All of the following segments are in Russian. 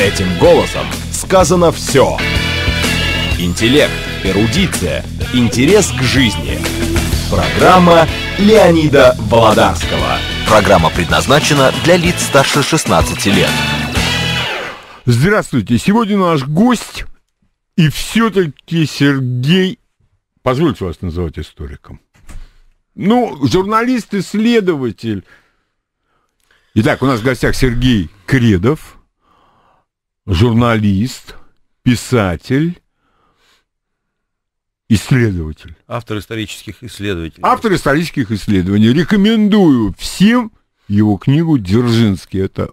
Этим голосом сказано все. Интеллект, эрудиция, интерес к жизни. Программа Леонида Володарского. Программа предназначена для лиц старше 16 лет. Здравствуйте. Сегодня наш гость и все-таки Сергей... Позвольте вас называть историком. Ну, журналист-исследователь. Итак, у нас в гостях Сергей Кредов, журналист, писатель, исследователь. Автор исторических исследований. Автор исторических исследований. Рекомендую всем его книгу «Дзержинский». Это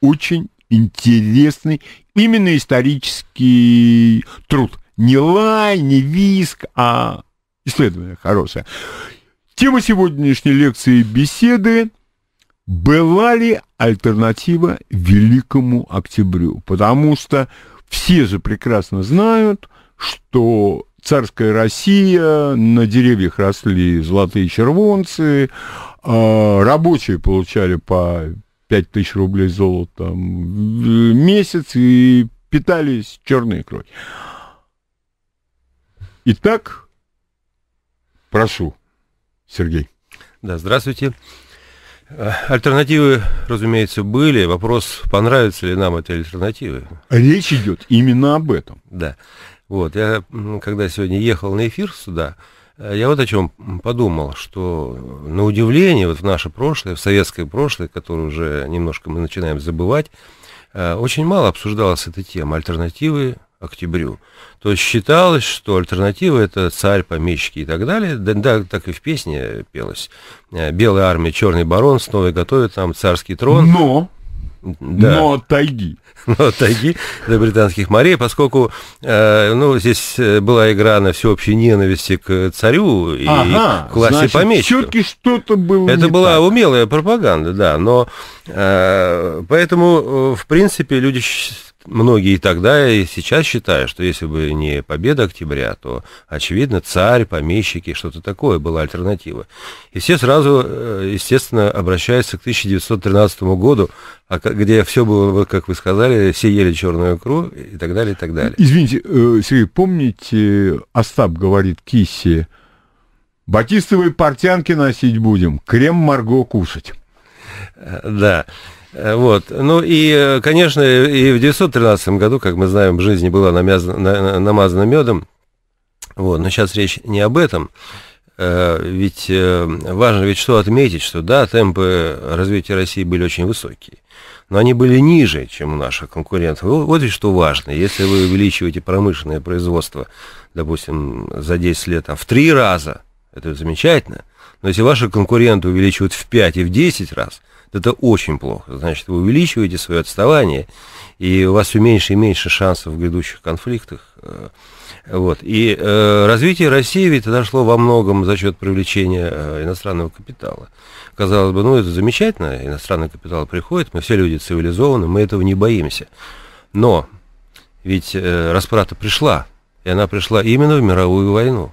очень интересный именно исторический труд. Не лай, не виск, а исследование хорошее. Тема сегодняшней лекции беседы была ли альтернатива Великому Октябрю? Потому что все же прекрасно знают, что царская Россия, на деревьях росли золотые червонцы, а, рабочие получали по 5 тысяч рублей золота в месяц и питались черной икрой. Итак, прошу, Сергей. Да, здравствуйте. Э, альтернативы, разумеется, были. Вопрос, понравятся ли нам эти альтернативы. Речь идет именно об этом. Да. Вот, я когда сегодня ехал на эфир сюда, э, я вот о чем подумал, что на удивление вот в наше прошлое, в советское прошлое, которое уже немножко мы начинаем забывать, э, очень мало обсуждалась эта тема, альтернативы октябрю. То считалось, что альтернатива это царь, помещики и так далее. Да, да так и в песне пелось. Э, Белая армия, черный барон снова готовит там царский трон. Но да. но от тайги. Но от тайги до британских морей, поскольку э, ну, здесь э, была игра на всеобщей ненависти к царю и ага, к классе помещиков. все-таки что-то было Это была так. умелая пропаганда, да, но э, поэтому, э, в принципе, люди многие и тогда, и сейчас считают, что если бы не победа октября, то, очевидно, царь, помещики, что-то такое была альтернатива. И все сразу, э, естественно, обращаются к 1913 году, а где все было, как вы сказали, все ели черную икру и так далее, и так далее. Извините, э, Сергей, помните, Остап говорит Киссе, батистовые портянки носить будем, крем-марго кушать. Э, да. Э, вот. Ну и, э, конечно, и в 1913 году, как мы знаем, жизнь была намязана, намазана медом. Вот. Но сейчас речь не об этом. Э, ведь важно ведь что отметить, что да, темпы развития России были очень высокие, но они были ниже, чем у наших конкурентов. Вот ведь что важно. Если вы увеличиваете промышленное производство, допустим, за 10 лет а в 3 раза, это замечательно, но если ваши конкуренты увеличивают в 5 и в 10 раз – это очень плохо. Значит, вы увеличиваете свое отставание, и у вас все меньше и меньше шансов в грядущих конфликтах. Э, вот. И э, развитие России ведь дошло во многом за счет привлечения э, иностранного капитала. Казалось бы, ну это замечательно, иностранный капитал приходит, мы все люди цивилизованы, мы этого не боимся. Но ведь э, расплата пришла, и она пришла именно в мировую войну.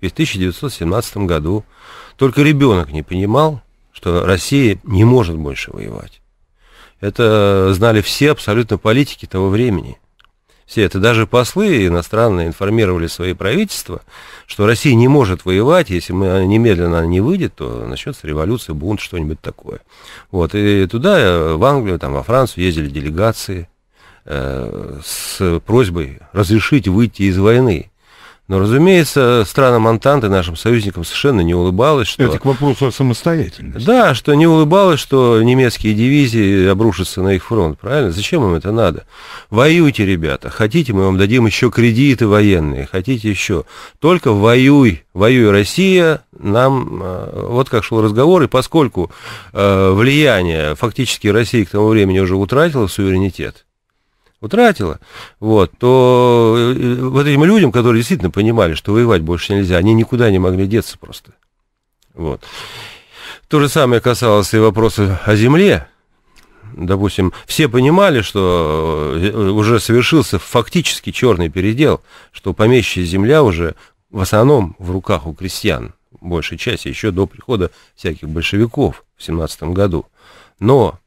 Ведь в 1917 году только ребенок не понимал, что Россия не может больше воевать. Это знали все абсолютно политики того времени. Все это, даже послы иностранные информировали свои правительства, что Россия не может воевать, если мы, а, немедленно она не выйдет, то начнется революция, бунт, что-нибудь такое. Вот, и туда, э, в Англию, там, во Францию ездили делегации э, с просьбой разрешить выйти из войны. Но, разумеется, странам Антанты, нашим союзникам, совершенно не улыбалось, что... Это к вопросу о самостоятельности. Да, что не улыбалось, что немецкие дивизии обрушатся на их фронт, правильно? Зачем им это надо? Воюйте, ребята, хотите, мы вам дадим еще кредиты военные, хотите еще. Только воюй, воюй Россия, нам... Э, вот как шел разговор, и поскольку э, влияние фактически России к тому времени уже утратило суверенитет, утратила, вот, то э, э, вот этим людям, которые действительно понимали, что воевать больше нельзя, они никуда не могли деться просто. Вот. То же самое касалось и вопроса о земле. Допустим, все понимали, что э, уже совершился фактически черный передел, что помещая земля уже в основном в руках у крестьян, большей части, еще до прихода всяких большевиков в 17 году. Но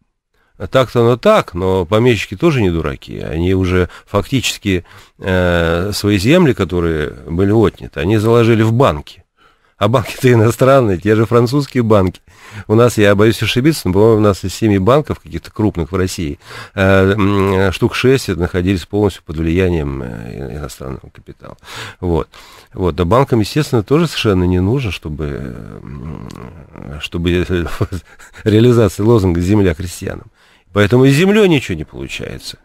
так-то оно так, но помещики тоже не дураки. Они уже фактически э, свои земли, которые были отняты, они заложили в банки. А банки-то иностранные, те же французские банки. У нас, я боюсь ошибиться, но, по-моему, у нас из семи банков, каких-то крупных в России, э, э штук шесть находились полностью под влиянием э, иностранного капитала. Вот. Вот. да банкам, естественно, тоже совершенно не нужно, чтобы, э, чтобы реализация лозунга «Земля крестьянам». Поэтому и с землей ничего не получается.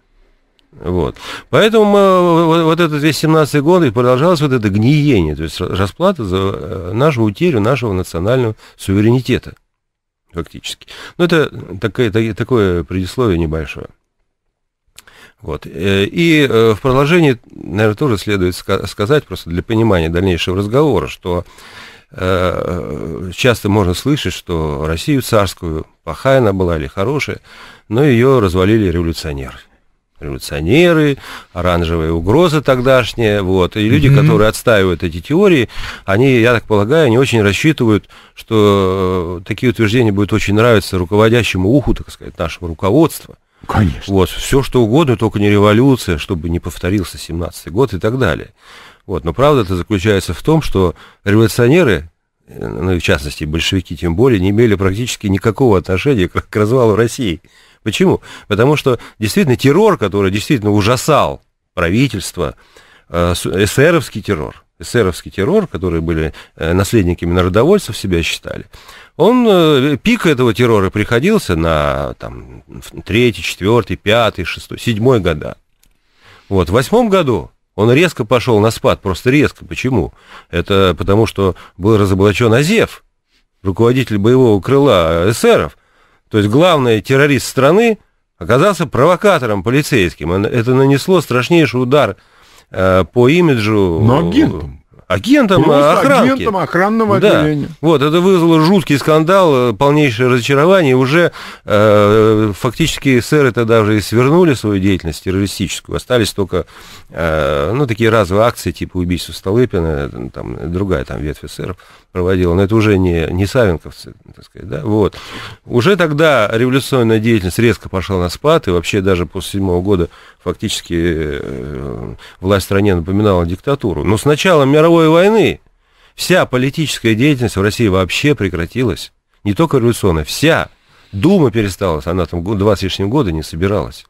Вот. Поэтому мы, э, вот, вот этот весь 17 год и продолжалось вот это гниение, то есть расплата за э, нашу утерю нашего национального суверенитета, фактически. Ну это такое, такое предисловие небольшое. Вот. Э, и в продолжении, наверное, тоже следует сказать, просто для понимания дальнейшего разговора, что часто можно слышать, что Россию царскую плохая она была или хорошая, но ее развалили революционеры. Революционеры, оранжевые угрозы тогдашние, вот. И люди, mm-hmm. которые отстаивают эти теории, они, я так полагаю, не очень рассчитывают, что э, такие утверждения будут очень нравиться руководящему уху, так сказать, нашего руководства. Конечно. Вот, все что угодно, только не революция, чтобы не повторился 17-й год и так далее. Вот, но правда это заключается в том, что революционеры ну и в частности большевики тем более, не имели практически никакого отношения к, развалу России. Почему? Потому что действительно террор, который действительно ужасал правительство, э, эсеровский террор, эсеровский террор, которые были э, наследниками народовольцев, себя считали, он, э, пик этого террора приходился на там, третий четвертый пятый шестой седьмой года. Вот, в восьмом году он резко пошел на спад, просто резко. Почему? Это потому, что был разоблачен Азев, руководитель боевого крыла эсеров, то есть главный террорист страны, оказался провокатором полицейским. Это нанесло страшнейший удар э, по имиджу... Но агентом агентом Просто охранки. агентом охранного да. отделения. Вот, это вызвало жуткий скандал, э, полнейшее разочарование. Уже э, фактически эсеры-то даже и свернули свою деятельность террористическую. Остались только, э, ну, такие разовые акции, типа убийства Столыпина, э, там, другая там ветвь эсеров проводила. Но это уже не, не савенковцы, так сказать, да, вот. Уже тогда революционная деятельность резко пошла на спад, и вообще даже после седьмого года фактически э, власть в стране напоминала диктатуру. Но сначала мировой мировой войны. Вся политическая деятельность в России вообще прекратилась. Не только революционная, вся. Дума пересталась, она там два с лишним года не собиралась.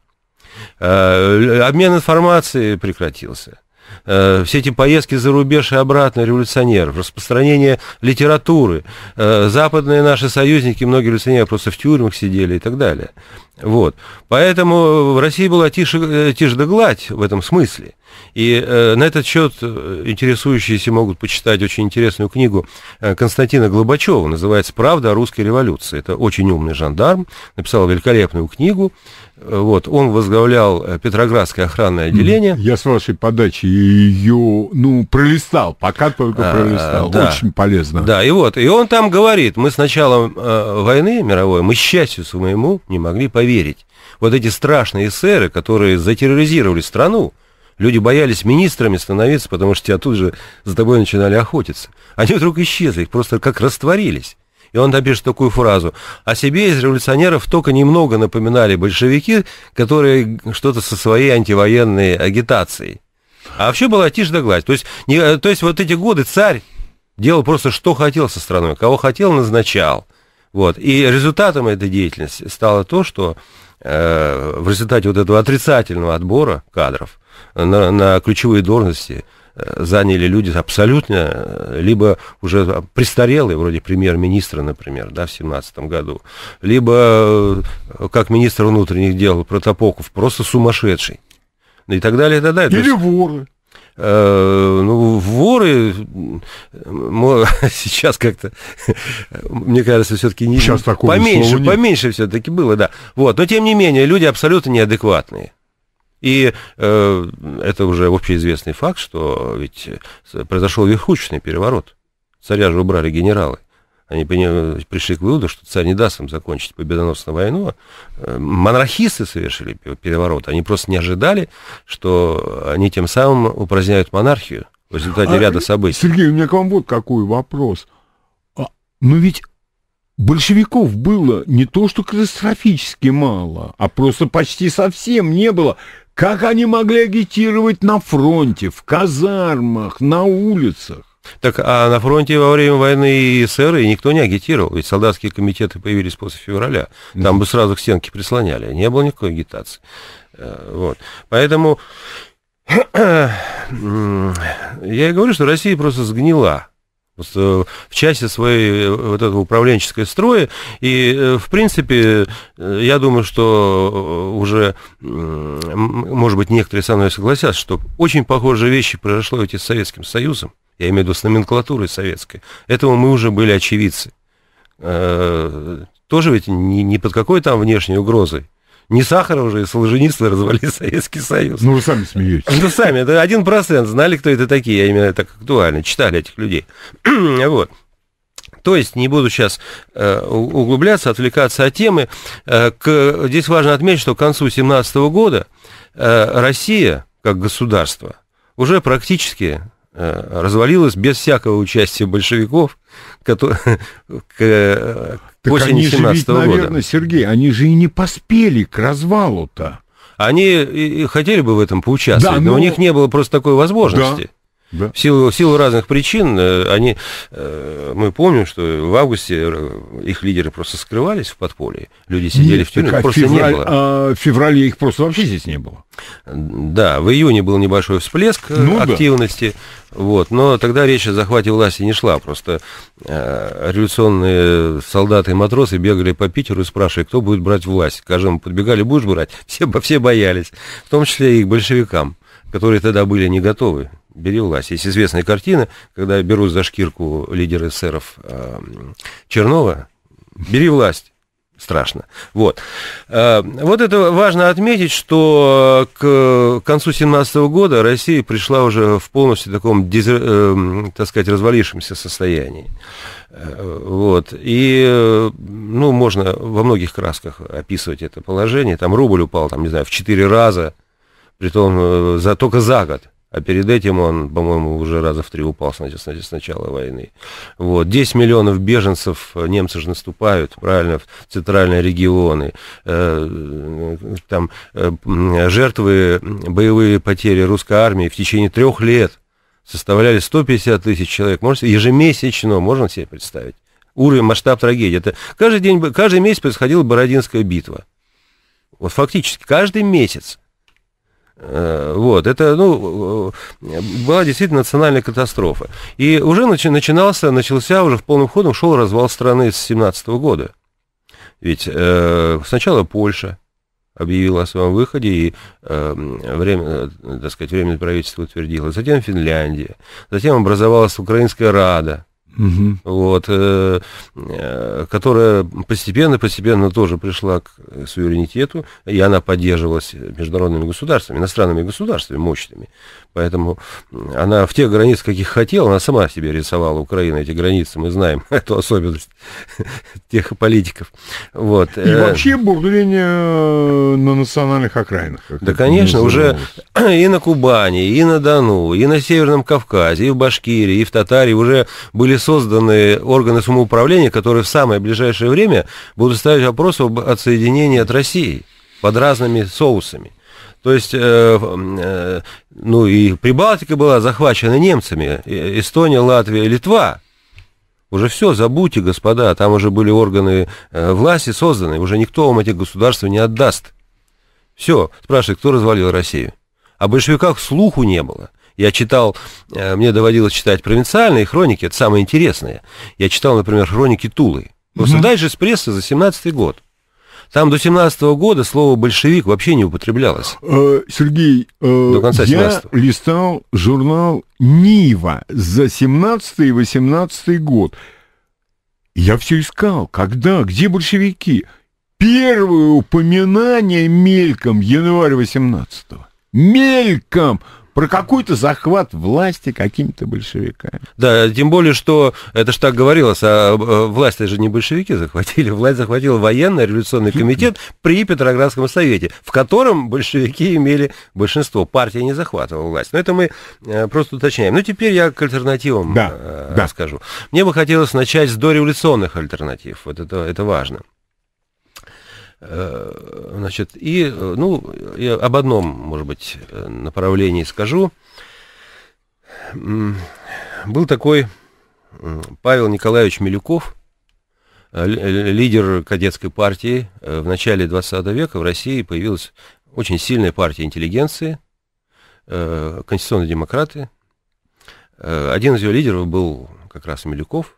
Э, обмен информацией прекратился. Э, все эти поездки за рубеж и обратно революционеров, распространение литературы. Э, западные наши союзники, многие революционеры просто в тюрьмах сидели и так далее. Вот. Поэтому в России была тише, тише да гладь в этом смысле. И э, на этот счет э, интересующиеся могут почитать очень интересную книгу э, Константина Глобачева, называется «Правда о русской революции». Это очень умный жандарм, написал великолепную книгу. Э, вот, он возглавлял Петроградское охранное отделение. Я с вашей подачи ее, ну, пролистал, пока только а, пролистал. А, да. Очень полезно. Да, и вот, и он там говорит, мы с началом э, войны мировой, мы счастью своему не могли поверить. Вот эти страшные эсеры, которые затерроризировали страну, Люди боялись министрами становиться, потому что тебя тут же за тобой начинали охотиться. Они вдруг исчезли, их просто как растворились. И он напишет такую фразу. «О себе из революционеров только немного напоминали большевики, которые что-то со своей антивоенной агитацией». А вообще была тишь да гладь. То есть, не, э, то есть вот эти годы царь делал просто что хотел со страной, кого хотел, назначал. Вот. И результатом этой деятельности стало то, что э, в результате вот этого отрицательного отбора кадров – на, на ключевые должности э, заняли люди абсолютно, э, либо уже престарелые, вроде премьер-министра, например, да, в 17 году, либо, э, как министр внутренних дел Протопоков, просто сумасшедший, ну, и так далее, и так далее. Или воры ну, воры сейчас как-то, мне кажется, все-таки не... Сейчас такого поменьше, поменьше все-таки было, да. Вот. Но, тем не менее, люди абсолютно неадекватные. И э, это уже общеизвестный факт, что ведь э, произошел верхучный переворот. Царя же убрали генералы. Они пришли к выводу, что царь не даст им закончить победоносную войну. Э, монархисты совершили переворот. Они просто не ожидали, что они тем самым упраздняют монархию в результате а, ряда э, событий. Сергей, у меня к вам вот какой вопрос. А, ну ведь большевиков было не то, что катастрофически мало, а просто почти совсем не было. Как они могли агитировать на фронте, в казармах, на улицах? Так, а на фронте во время войны и эсеры никто не агитировал, ведь солдатские комитеты появились после февраля, там бы сразу к стенке прислоняли, а не было никакой агитации. Э, вот. Поэтому я и говорю, что Россия просто сгнила Э, в части своей э, вот этого управленческой строя. И, э, в принципе, я думаю, что уже, может быть, некоторые со мной согласятся, что очень похожие вещи произошло ведь с Советским Союзом, я имею в виду с номенклатурой советской. Этого мы уже были очевидцы. Тоже ведь не ни под какой там внешней угрозой не Сахаров уже и а Солженицын развалили Советский Союз. Ну, вы сами смеетесь. Ну, сами, это один процент знали, кто это такие, а именно так актуально, читали этих людей. вот. То есть, не буду сейчас э, углубляться, отвлекаться от темы. Э, здесь важно отметить, что к концу 2017 года э, Россия, как государство, уже практически развалилась без всякого участия большевиков, которые, Так осени они же ведь, наверное, Сергей, они же и не поспели к развалу-то. Они и хотели бы в этом поучаствовать, да, но... но у ну, них не было просто такой возможности. Да. Да. В, силу, в силу разных причин э, они, э, мы помним, что в августе э, их лидеры просто скрывались в подполье. Люди сидели Нет, в тюрьме, так, а просто февраль, не было. А, в феврале их просто вообще здесь не было. Да, в июне был небольшой всплеск ну, активности, да. вот, но тогда речь о захвате власти не шла. Просто э, революционные солдаты и матросы бегали по Питеру и спрашивали, кто будет брать власть. скажем подбегали, будешь брать? Все, все боялись, в том числе и к большевикам, которые тогда были не готовы бери власть. Есть известная картина, когда берут за шкирку лидера эсеров э, Чернова, бери власть. Страшно. Вот. Э, вот это важно отметить, что к концу 17 года Россия пришла уже в полностью таком, э, так сказать, развалившемся состоянии. Э, вот. И, ну, можно во многих красках описывать это положение. Там рубль упал, там, не знаю, в четыре раза, при том за, только за год а перед этим он, по-моему, уже раза в три упал с, с начала войны. Вот. 10 миллионов беженцев, э, немцы же наступают, правильно, в центральные регионы. Э, там э, жертвы, боевые потери русской армии в течение трех лет составляли 150 тысяч человек. Можете, ежемесячно, можно себе представить? Уровень, масштаб трагедии. Это каждый, день, каждый месяц происходила Бородинская битва. Вот фактически каждый месяц Э, вот, это, ну, э, была действительно национальная катастрофа. И уже начинался, начался, уже в полном ходу шел развал страны с 17 года. Ведь э, сначала Польша объявила о своем выходе, и эм, э, время, так сказать, временное правительство утвердило. Затем Финляндия. Затем образовалась Украинская Рада, угу. вот, э, э которая постепенно-постепенно тоже пришла к э, суверенитету, и она поддерживалась международными государствами, иностранными государствами мощными. Поэтому она в тех границах, каких хотела, она сама себе рисовала Украина эти границы. Мы знаем эту особенность тех политиков. Вот. И э, вообще бурление э, на национальных окраинах. Да, конечно, уже и на Кубани, и на Дону, и на Северном Кавказе, и в Башкирии, и в Татарии уже были созданы органы самоуправления, которые в самое ближайшее время будут ставить вопрос об отсоединении от России под разными соусами. То есть, э, э, ну и Прибалтика была захвачена немцами, Эстония, Латвия, Литва. Уже все, забудьте, господа, там уже были органы э, власти созданы, уже никто вам этих государств не отдаст. Все, спрашивает, кто развалил Россию? О большевиках слуху не было. Я читал, мне доводилось читать провинциальные хроники, это самое интересное. Я читал, например, хроники Тулы. Просто угу. дальше с прессы за 17 год. Там до 17 года слово «большевик» вообще не употреблялось. Э, Сергей, э, до конца я листал журнал «Нива» за 17 и 18 год. Я все искал. Когда? Где большевики? Первое упоминание мельком январь 18 -го. Мельком! про какой-то захват власти какими-то большевиками. Да, тем более, что это же так говорилось, а э, власть же не большевики захватили, власть захватил военный революционный комитет при Петроградском совете, в котором большевики имели большинство. Партия не захватывала власть. Но это мы э, просто уточняем. Ну, теперь я к альтернативам да, э, расскажу. Да. Мне бы хотелось начать с дореволюционных альтернатив. Вот это, это важно. Э, значит, и, ну, я об одном, может быть, направлении скажу. Был такой Павел Николаевич Милюков, э, э, лидер кадетской партии. В начале 20 века в России появилась очень сильная партия интеллигенции, конституционные демократы. Один из ее лидеров был как раз Милюков.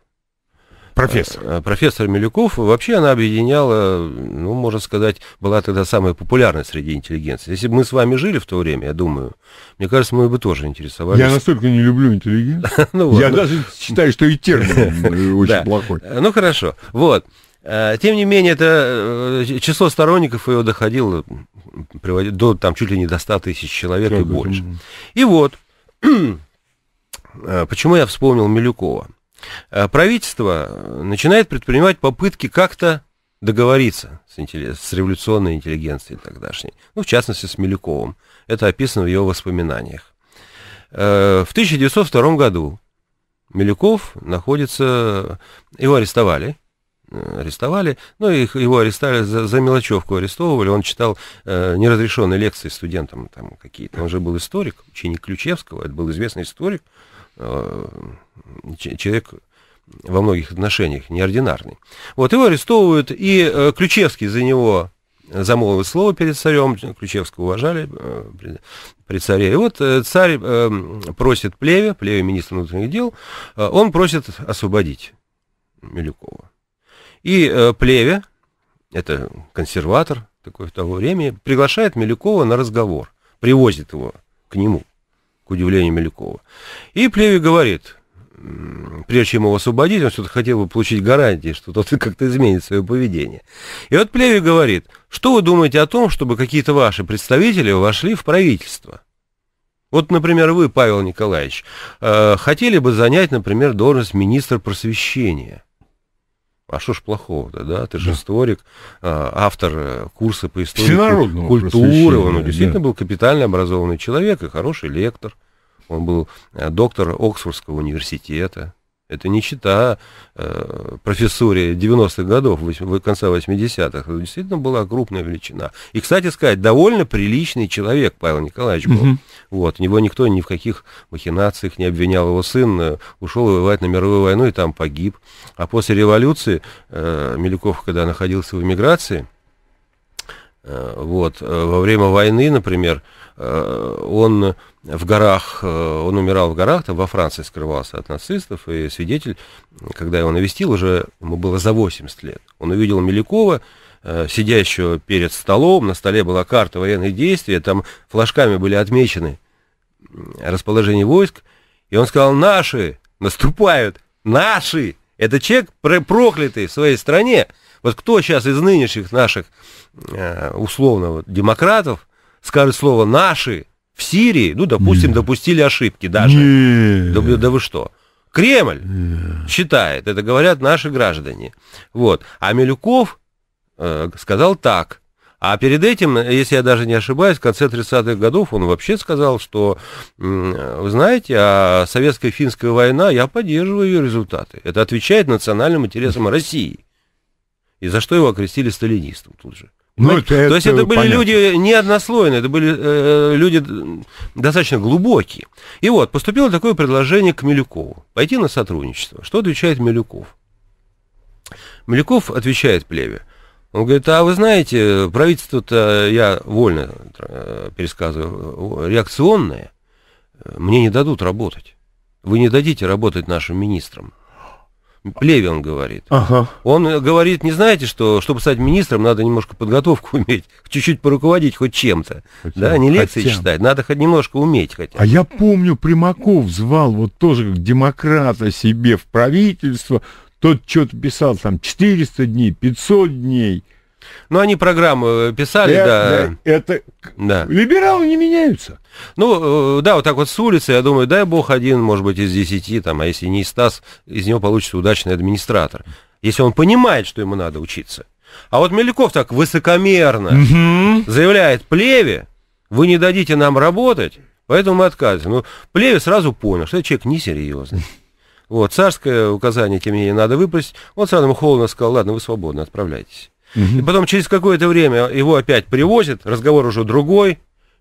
Профессор. Э, профессор Милюков. Вообще она объединяла, ну, можно сказать, была тогда самая популярная среди интеллигенции. Если бы мы с вами жили в то время, я думаю, мне кажется, мы бы тоже интересовались. Я настолько не люблю интеллигенцию. Ну я даже считаю, что и термин э, очень плохой. Ну, хорошо. Вот. Э, тем не менее, это число сторонников ее доходило до там, чуть ли не до 100 тысяч человек Человек и больше. И вот, почему я вспомнил Милюкова. Э, правительство э, начинает предпринимать попытки как-то договориться с, интелли... с революционной интеллигенцией тогдашней, ну, в частности, с Милюковым. Это описано в его воспоминаниях. Э, в 1902 году Милюков находится... Его арестовали, арестовали. Ну, их, его арестовали за, за мелочевку, арестовывали. Он читал э, неразрешенные лекции студентам там какие-то. Он же был историк, ученик Ключевского, это был известный историк. Э, человек во многих отношениях неординарный. Вот его арестовывают, и э, Ключевский за него замолвил слово перед царем, Ключевского уважали э, при царе. И вот царь просит Плеве, Плеве министр внутренних дел, он просит освободить Милюкова. И Плеве, это консерватор такой в того времени, приглашает Милюкова на разговор, привозит его к нему к удивлению Мелькова. И Плеве говорит, прежде чем его освободить, он что-то хотел бы получить гарантии, что тот как-то изменит свое поведение. И вот Плеве говорит, что вы думаете о том, чтобы какие-то ваши представители вошли в правительство? Вот, например, вы, Павел Николаевич, э, хотели бы занять, например, должность министра просвещения – а что ж плохого-то, да? Ты же да. историк, а, автор э, курса по истории культуры. Он действительно да. был капитально образованный человек и хороший лектор. Он был э, доктор Оксфордского университета. Это не чита э, профессуре 90-х годов, 8, конца 80-х. Это действительно была крупная величина. И, кстати сказать, довольно приличный человек Павел Николаевич был. Угу. Mm -hmm. Вот, его никто ни в каких махинациях не обвинял. Его сын э, ушел воевать на мировую войну и там погиб. А после революции э, Милюков, когда находился в эмиграции, э, вот, э, во время войны, например, э, Э, он в горах, э, он умирал в горах, там во Франции скрывался от нацистов, и свидетель, когда его навестил, уже ему было за 80 лет. Он увидел Мелякова, э, сидящего перед столом, на столе была карта военных действий, там флажками были отмечены расположение войск, и он сказал, наши наступают, наши! Это человек проклятый в своей стране. Вот кто сейчас из нынешних наших условно демократов, скажет слово «наши», в Сирии, ну, допустим, Нет. допустили ошибки даже. Нет. Да, да вы что? Кремль Нет. считает, это говорят наши граждане. Вот. А Милюков э, сказал так. А перед этим, если я даже не ошибаюсь, в конце 30-х годов он вообще сказал, что, вы знаете, а советская финская война, я поддерживаю ее результаты. Это отвечает национальным интересам России. И за что его окрестили сталинистом тут же. Ну, это, То есть это, были понятно. люди не однослойные, это были э, люди достаточно глубокие. И вот, поступило такое предложение к Милюкову. Пойти на сотрудничество. Что отвечает Милюков? Милюков отвечает Плеве. Он говорит, а вы знаете, правительство-то, я вольно э, пересказываю, реакционное, мне не дадут работать. Вы не дадите работать нашим министрам. Плеве он говорит. Ага. Он говорит, не знаете, что чтобы стать министром, надо немножко подготовку уметь, чуть-чуть поруководить хоть чем-то. Хотя, да, не лекции хотя... читать, надо хоть немножко уметь хотя А я помню, Примаков звал вот тоже как демократа себе в правительство, тот что-то писал там 400 дней, 500 дней. Ну, они программы э, писали, э, да. Э, это да. либералы не меняются. Ну, э, да, вот так вот с улицы, я думаю, дай бог один, может быть, из десяти, там, а если не из Стас, из него получится удачный администратор. Если он понимает, что ему надо учиться. А вот Меляков так высокомерно угу. заявляет Плеве, вы не дадите нам работать, поэтому мы отказываемся. Ну, Плеве сразу понял, что этот человек несерьезный. Вот, царское указание, тем не менее, надо выпросить. Он сразу ему холодно сказал, ладно, вы свободны, отправляйтесь. Угу. И потом через какое-то время его опять привозят, разговор уже другой,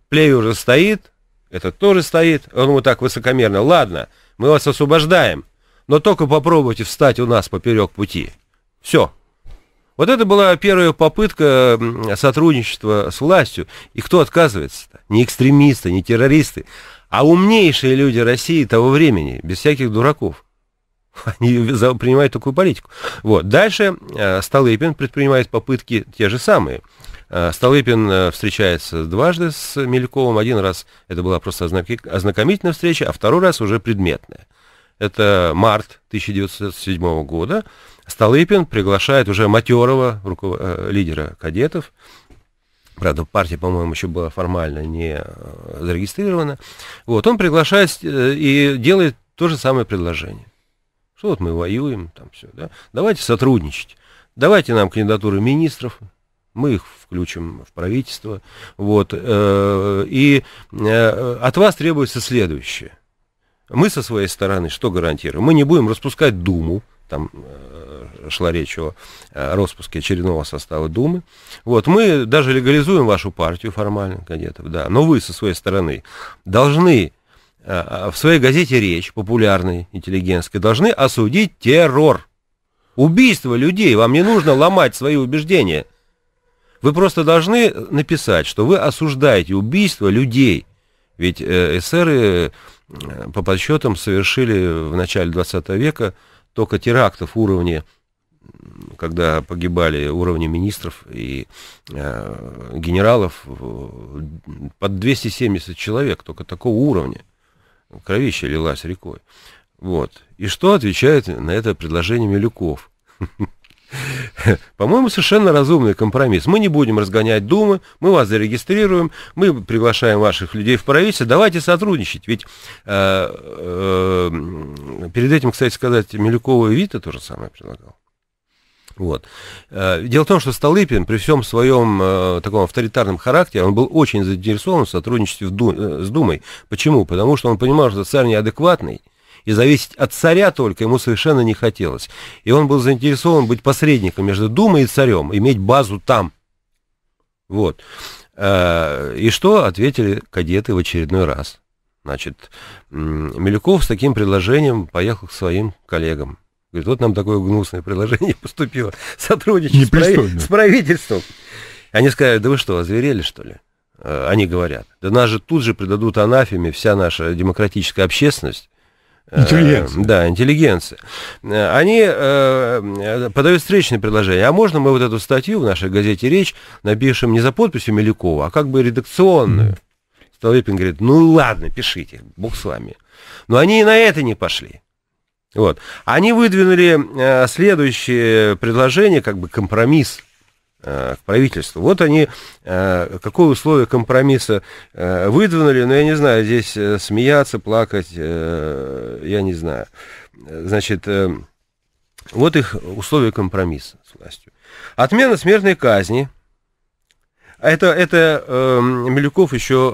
плей уже стоит, этот тоже стоит. Он вот так высокомерно. Ладно, мы вас освобождаем, но только попробуйте встать у нас поперек пути. Все. Вот это была первая попытка сотрудничества с властью. И кто отказывается-то? Не экстремисты, не террористы, а умнейшие люди России того времени, без всяких дураков. Они принимают такую политику. Вот. Дальше э, Столыпин предпринимает попытки те же самые. Э, Столыпин э, встречается дважды с Мельковым. Один раз это была просто ознакомительная встреча, а второй раз уже предметная. Это март 1907 года. Столыпин приглашает уже матерого руков... Э, лидера кадетов. Правда, партия, по-моему, еще была формально не э, зарегистрирована. Вот, он приглашает и делает то же самое предложение. Что вот мы воюем, там все, да? Давайте сотрудничать. Давайте нам кандидатуры министров, мы их включим в правительство. Вот, э, и э, от вас требуется следующее. Мы со своей стороны что гарантируем? Мы не будем распускать Думу, там э, шла речь о распуске очередного состава Думы. Вот, мы даже легализуем вашу партию формально, кадетов, да, но вы со своей стороны должны Э, э, в своей газете «Речь», популярной, интеллигентской, должны осудить террор. Убийство людей. Вам не нужно ломать свои убеждения. Вы просто должны написать, что вы осуждаете убийство людей. Ведь э, эсеры, по подсчетам, совершили в начале 20 века только терактов уровня, когда погибали уровни министров и генералов, под 270 человек, только такого уровня кровища лилась рекой. Вот. И что отвечает на это предложение Милюков? По-моему, совершенно разумный компромисс. Мы не будем разгонять думы, мы вас зарегистрируем, мы приглашаем ваших людей в правительство, давайте сотрудничать. Ведь э, э, перед этим, кстати сказать, Милюкова и Вита тоже самое предлагал. Вот. Э, дело в том, что Столыпин при всем своем э, таком авторитарном характере, он был очень заинтересован в сотрудничестве в Ду э, с Думой. Почему? Потому что он понимал, что царь неадекватный, и зависеть от царя только ему совершенно не хотелось. И он был заинтересован быть посредником между Думой и царем, иметь базу там. Вот. Э, и что ответили кадеты в очередной раз? Значит, Милюков с таким предложением поехал к своим коллегам Говорит, вот нам такое гнусное предложение поступило. Сотрудничать с, правительством. Они сказали, да вы что, озверели, что ли? А, они говорят. Да нас же тут же предадут анафеме вся наша демократическая общественность. А, интеллигенция. да, интеллигенция. А, они э, подают встречное предложение. А можно мы вот эту статью в нашей газете «Речь» напишем не за подписью Милякова, а как бы редакционную? Mm. Столыпин говорит, ну ладно, пишите, бог с вами. Но они и на это не пошли. Вот. Они выдвинули э, следующее предложение, как бы компромисс э, к правительству. Вот они, э, какое условие компромисса выдвинули, но я не знаю, здесь смеяться, плакать, я не знаю. Значит, вот их условия компромисса с властью. Отмена смертной казни. Это, это э, Милюков еще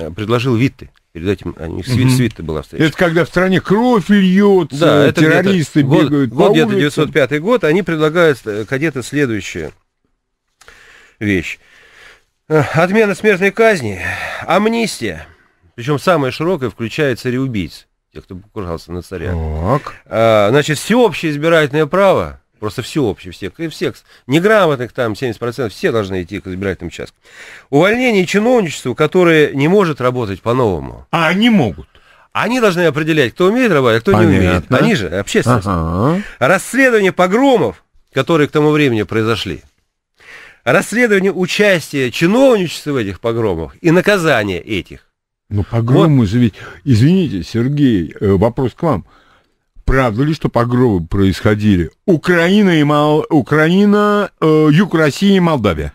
э, предложил Витте. Перед этим они, свит, mm свита была встреча. Это когда в стране кровь льется, да, террористы бегают год, по год где-то 905 год, они предлагают э, кадеты следующее вещь. Э, отмена смертной казни, амнистия, причем самая широкая, включает цареубийц, тех, кто покушался на царя. Так. А, значит, всеобщее избирательное право, Просто всеобщий, всех. И всех неграмотных там 70%, все должны идти к избирательным участкам. Увольнение чиновничеству, которое не может работать по-новому. А они могут. Они должны определять, кто умеет работать, а кто Понятно. не умеет. Они же, общественность. Ага. Расследование погромов, которые к тому времени произошли. Расследование участия чиновничества в этих погромах и наказание этих. Ну, погромы вот. же ведь... Извините, Сергей, э, вопрос к вам. Правда ли, что погромы происходили? Украина и Мол... Украина, э, юг России и Молдавия.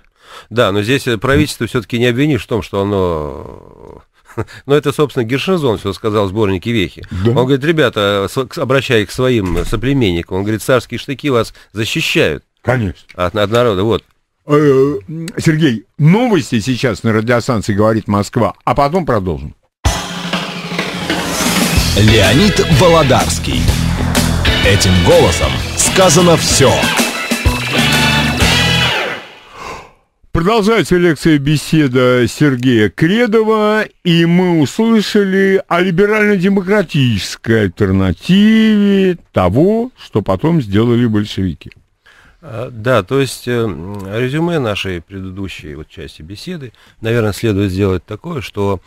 Да, но здесь э, правительство все-таки не обвинишь в том, что оно... Но ну, это, собственно, Гершинзон все сказал в сборнике Вехи. Да. Он говорит, ребята, обращаясь к своим соплеменникам, он говорит, царские штыки вас защищают. Конечно. От, от народа, вот. Э, Сергей, новости сейчас на радиостанции «Говорит Москва», а потом продолжим. Леонид Володарский. Этим голосом сказано все. Продолжается лекция беседа Сергея Кредова, и мы услышали о либерально-демократической альтернативе того, что потом сделали большевики. А, да, то есть э, резюме нашей предыдущей вот части беседы, наверное, следует сделать такое, что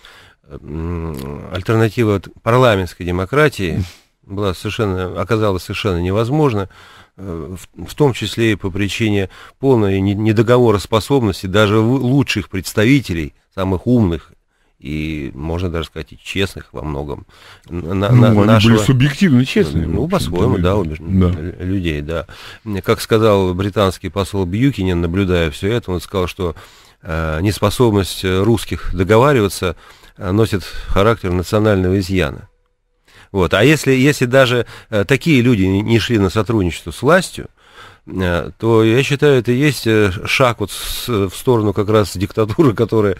э, альтернатива парламентской демократии была совершенно, оказалась совершенно невозможна, э, в том числе и по причине полной недоговороспособности даже лучших представителей, самых умных и, можно даже сказать, и честных во многом. На, ну, на, они нашего... были субъективно честные. Ну, по-своему, да, убеж... да, людей, да. Как сказал британский посол Бьюкинен, наблюдая все это, он сказал, что э, неспособность русских договариваться э, носит характер национального изъяна. Вот. А если, если даже э, такие люди не шли на сотрудничество с властью, э, то я считаю, это и есть э, шаг вот с, в сторону как раз диктатуры, которая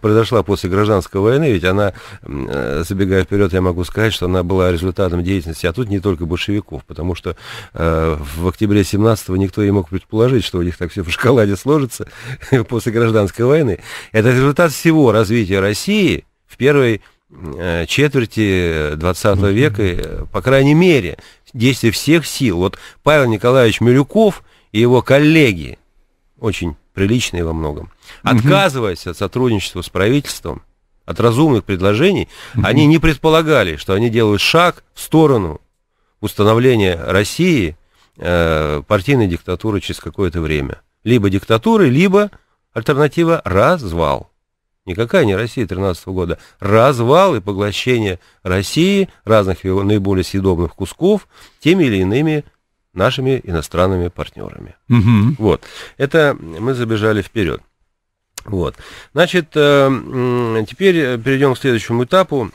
произошла после гражданской войны, ведь она, забегая вперед, я могу сказать, что она была результатом деятельности, а тут не только большевиков, потому что э, в октябре 17-го никто не мог предположить, что у них так все в шоколаде сложится после гражданской войны. Это результат всего развития России в первой Э, четверти 20 века, э, по крайней мере, действие всех сил. Вот Павел Николаевич Милюков и его коллеги, очень приличные во многом, отказываясь от сотрудничества с правительством, от разумных предложений, они не предполагали, что они делают шаг в сторону установления России э, партийной диктатуры через какое-то время. Либо диктатуры, либо альтернатива развал. Никакая не Россия 13 -го года. Развал и поглощение России разных наиболее съедобных кусков теми или иными нашими иностранными партнерами. Угу. Вот. Это мы забежали вперед. Вот. Значит, э, теперь э, перейдем к следующему этапу.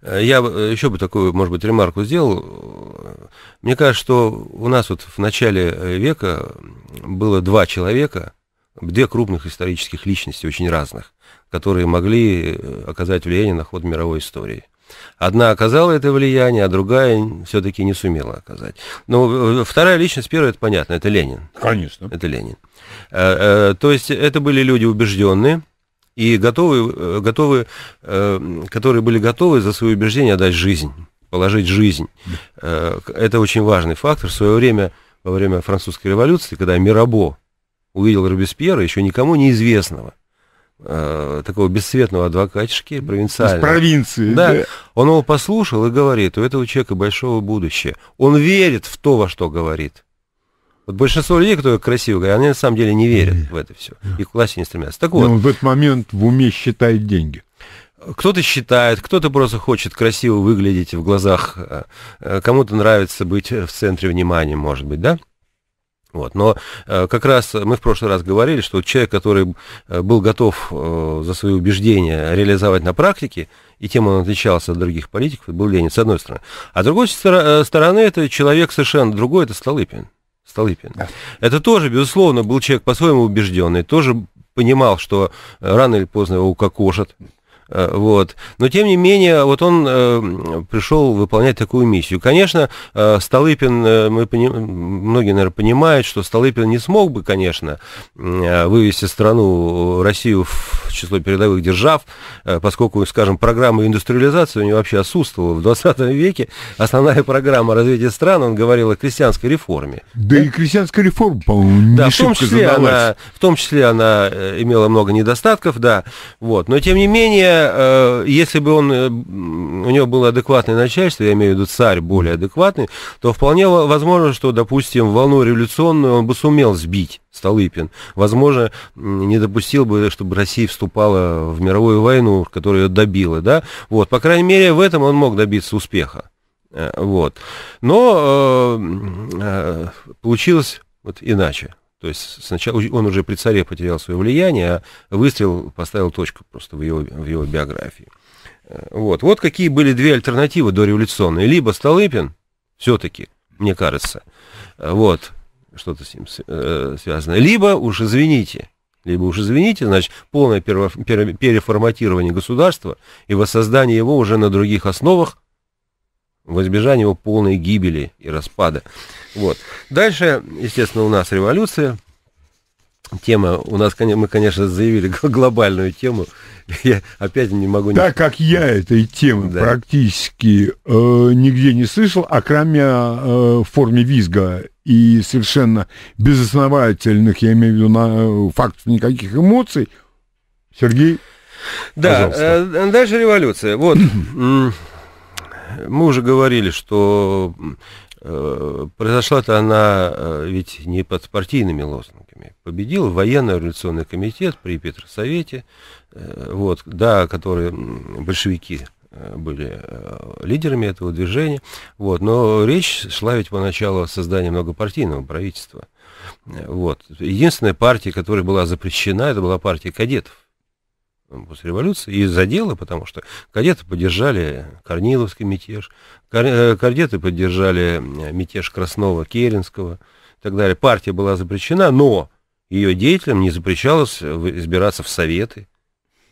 Э, я еще бы такую, может быть, ремарку сделал. Мне кажется, что у нас вот в начале века было два человека, две крупных исторических личности, очень разных, которые могли э, оказать влияние на ход мировой истории. Одна оказала это влияние, а другая все-таки не сумела оказать. Но ну, вторая личность, первая, это понятно, это Ленин. Конечно. Это Ленин. Э, э, то есть это были люди убежденные и готовы, готовы, которые были готовы за свои убеждения отдать жизнь, положить жизнь. Это очень важный фактор. В свое время, во время французской революции, когда Мирабо увидел Робеспьера, еще никому неизвестного, э, такого бесцветного адвокатишки, провинциального. Из провинции. Да. да. Он его послушал и говорит, у этого человека большого будущее. Он верит в то, во что говорит. Вот большинство людей, которые красиво говорят, они на самом деле не верят в это все. И к власти не стремятся. Так вот. Но он в этот момент в уме считает деньги. Кто-то считает, кто-то просто хочет красиво выглядеть в глазах, э, э, кому-то нравится быть в центре внимания, может быть, да? Вот. Но э, как раз мы в прошлый раз говорили, что человек, который э, был готов э, за свои убеждения реализовать на практике, и тем он отличался от других политиков, был Ленин, с одной стороны. А с другой стороны, это человек совершенно другой, это Столыпин. Столыпин. Да. Это тоже, безусловно, был человек по-своему убежденный, тоже понимал, что рано или поздно его укокошат, Э, вот. Но, тем не менее, вот он э, пришел выполнять такую миссию. Конечно, э, Столыпин, мы поним... многие, наверное, понимают, что Столыпин не смог бы, конечно, вывести страну, Россию в число передовых держав, поскольку, скажем, программа индустриализации у него вообще отсутствовала в 20 веке. Основная программа развития стран, он говорил о крестьянской реформе. Да, да? и крестьянская реформа, по-моему, не да, в том числе она, В том числе она имела много недостатков, да. Вот. Но, тем не менее, Э, если бы он, э, у него было адекватное начальство, я имею в виду царь более адекватный, то вполне возможно, что, допустим, волну революционную он бы сумел сбить. Столыпин. Возможно, не допустил бы, чтобы Россия вступала в мировую войну, которая добила, да? Вот, по крайней мере, в этом он мог добиться успеха. Э, вот. Но э, э, получилось вот иначе. То есть сначала он уже при царе потерял свое влияние, а выстрел поставил точку просто в его, в его биографии. Э, вот. вот какие были две альтернативы дореволюционные. Либо Столыпин, все-таки, мне кажется, э, вот, что-то с ним э, связано. Либо уж извините, либо уж извините, значит, полное переформатирование государства и воссоздание его уже на других основах, в избежание его полной гибели и распада. Вот. Дальше, естественно, у нас революция. Тема, у нас, мы, конечно, заявили глобальную тему. Я опять не могу... Так как я этой темы да. практически э, нигде не слышал, а кроме э, форме визга и совершенно безосновательных, я имею в виду, на, э, фактов никаких эмоций, Сергей, да, пожалуйста. Э, дальше революция. Вот, мы уже говорили, что э, произошла-то она э, ведь не под партийными лозунгами. Победил военно-революционный комитет при Петросовете, э, вот, да, которые большевики были лидерами этого движения. Вот. Но речь шла ведь поначалу о создании многопартийного правительства. Вот. Единственная партия, которая была запрещена, это была партия кадетов. Э, после революции и задело, потому что кадеты поддержали Корниловский мятеж, э, кадеты поддержали э, мятеж Краснова, Керенского и так далее. Партия была запрещена, но ее деятелям не запрещалось избираться в советы.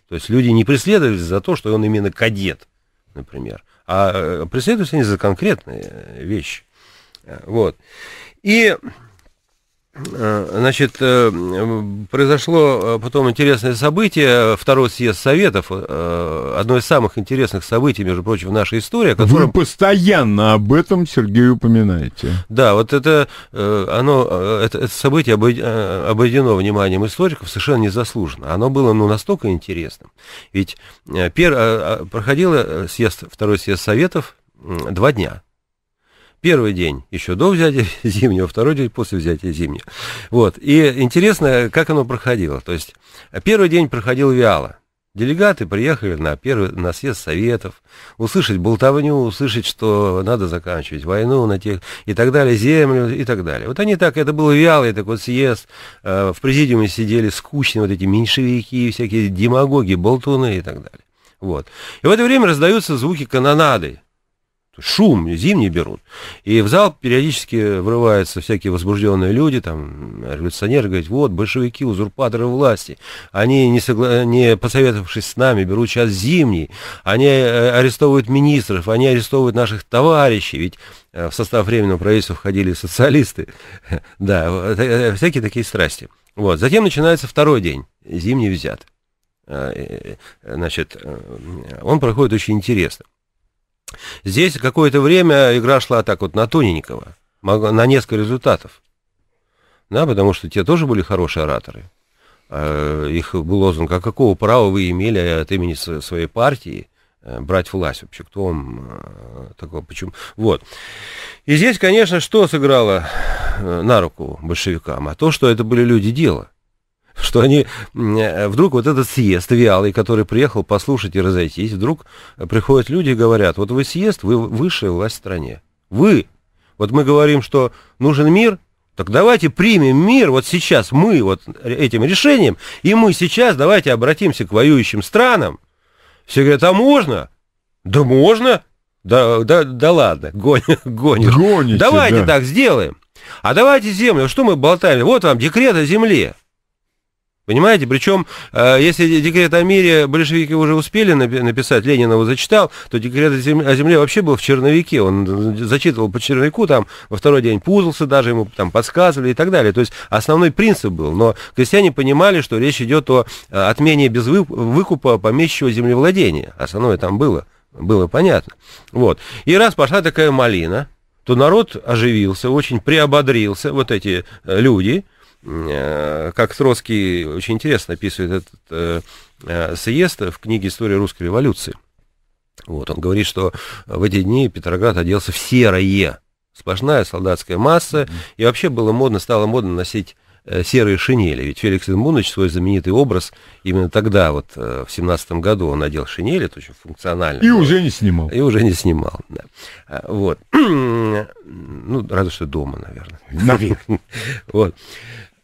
То есть люди не преследовались за то, что он именно кадет, например, а преследовались они за конкретные вещи. Вот. И Э, значит, э, произошло э, потом интересное событие, второй съезд Советов, одно из самых интересных событий, между прочим, в нашей истории. О котором... Вы постоянно об этом, Сергей, упоминаете. Да, вот это, оно, это, это событие обойдено вниманием историков совершенно незаслуженно. Оно было ну, настолько интересным. Ведь пер... проходил съезд, второй съезд Советов два дня. Первый день еще до взятия зимнего, второй день после взятия зимнего. Вот. И интересно, как оно проходило. То есть первый день проходил вяло. Делегаты приехали на, первый, на съезд советов, услышать болтовню, услышать, что надо заканчивать войну на тех и так далее, землю и так далее. Вот они так, это был вялый такой съезд, э, в президиуме сидели скучные вот эти меньшевики, всякие демагоги, болтуны и так далее. Вот. И в это время раздаются звуки канонады шум зимний берут. И в зал периодически врываются всякие возбужденные люди, там, революционеры, говорят, вот, большевики, узурпаторы власти, они, не, согла... не посоветовавшись с нами, берут сейчас зимний, они э, арестовывают министров, они арестовывают наших товарищей, ведь э, в состав Временного правительства входили социалисты, да, э, всякие такие страсти. Вот, затем начинается второй день, зимний взят. Значит, он проходит очень интересно. Здесь какое-то время игра шла так вот на тоненького, на несколько результатов. Да, потому что те тоже были хорошие ораторы. А, их был лозунг, а какого права вы имели от имени своей партии э, брать власть вообще? Кто вам э, такого? Почему? Вот. И здесь, конечно, что сыграло э, на руку большевикам? А то, что это были люди дела что они э, вдруг вот этот съезд вялый, который приехал послушать и разойтись, вдруг приходят люди и говорят, вот вы съезд, вы высшая власть в стране. Вы. Вот мы говорим, что нужен мир, так давайте примем мир вот сейчас, мы вот этим решением, и мы сейчас давайте обратимся к воюющим странам. Все говорят, а можно? Да можно. Да, да, да ладно, гонят. гонят. Гоните, давайте да. так сделаем. А давайте землю, что мы болтаем Вот вам декрет о земле. Понимаете? Причем, э, если декрет о мире большевики уже успели написать, Ленин его зачитал, то декрет о земле вообще был в черновике. Он зачитывал по черновику, там во второй день пузался, даже ему там подсказывали и так далее. То есть основной принцип был. Но крестьяне понимали, что речь идет о э, отмене без выкупа помещичьего землевладения. Основное там было. Было понятно. Вот. И раз пошла такая малина, то народ оживился, очень приободрился, вот эти э, люди – Э, как Троцкий очень интересно описывает этот э, э, съезд в книге «История русской революции». Вот, он говорит, что в эти дни Петроград оделся в серое, сплошная солдатская масса, и вообще было модно, стало модно носить э, серые шинели, ведь Феликс Эдмундович свой знаменитый образ именно тогда, вот в семнадцатом году он надел шинели, это очень функционально. И было. уже не снимал. И уже не снимал, да. А, вот. ну, разве что дома, наверное. Наверное. вот.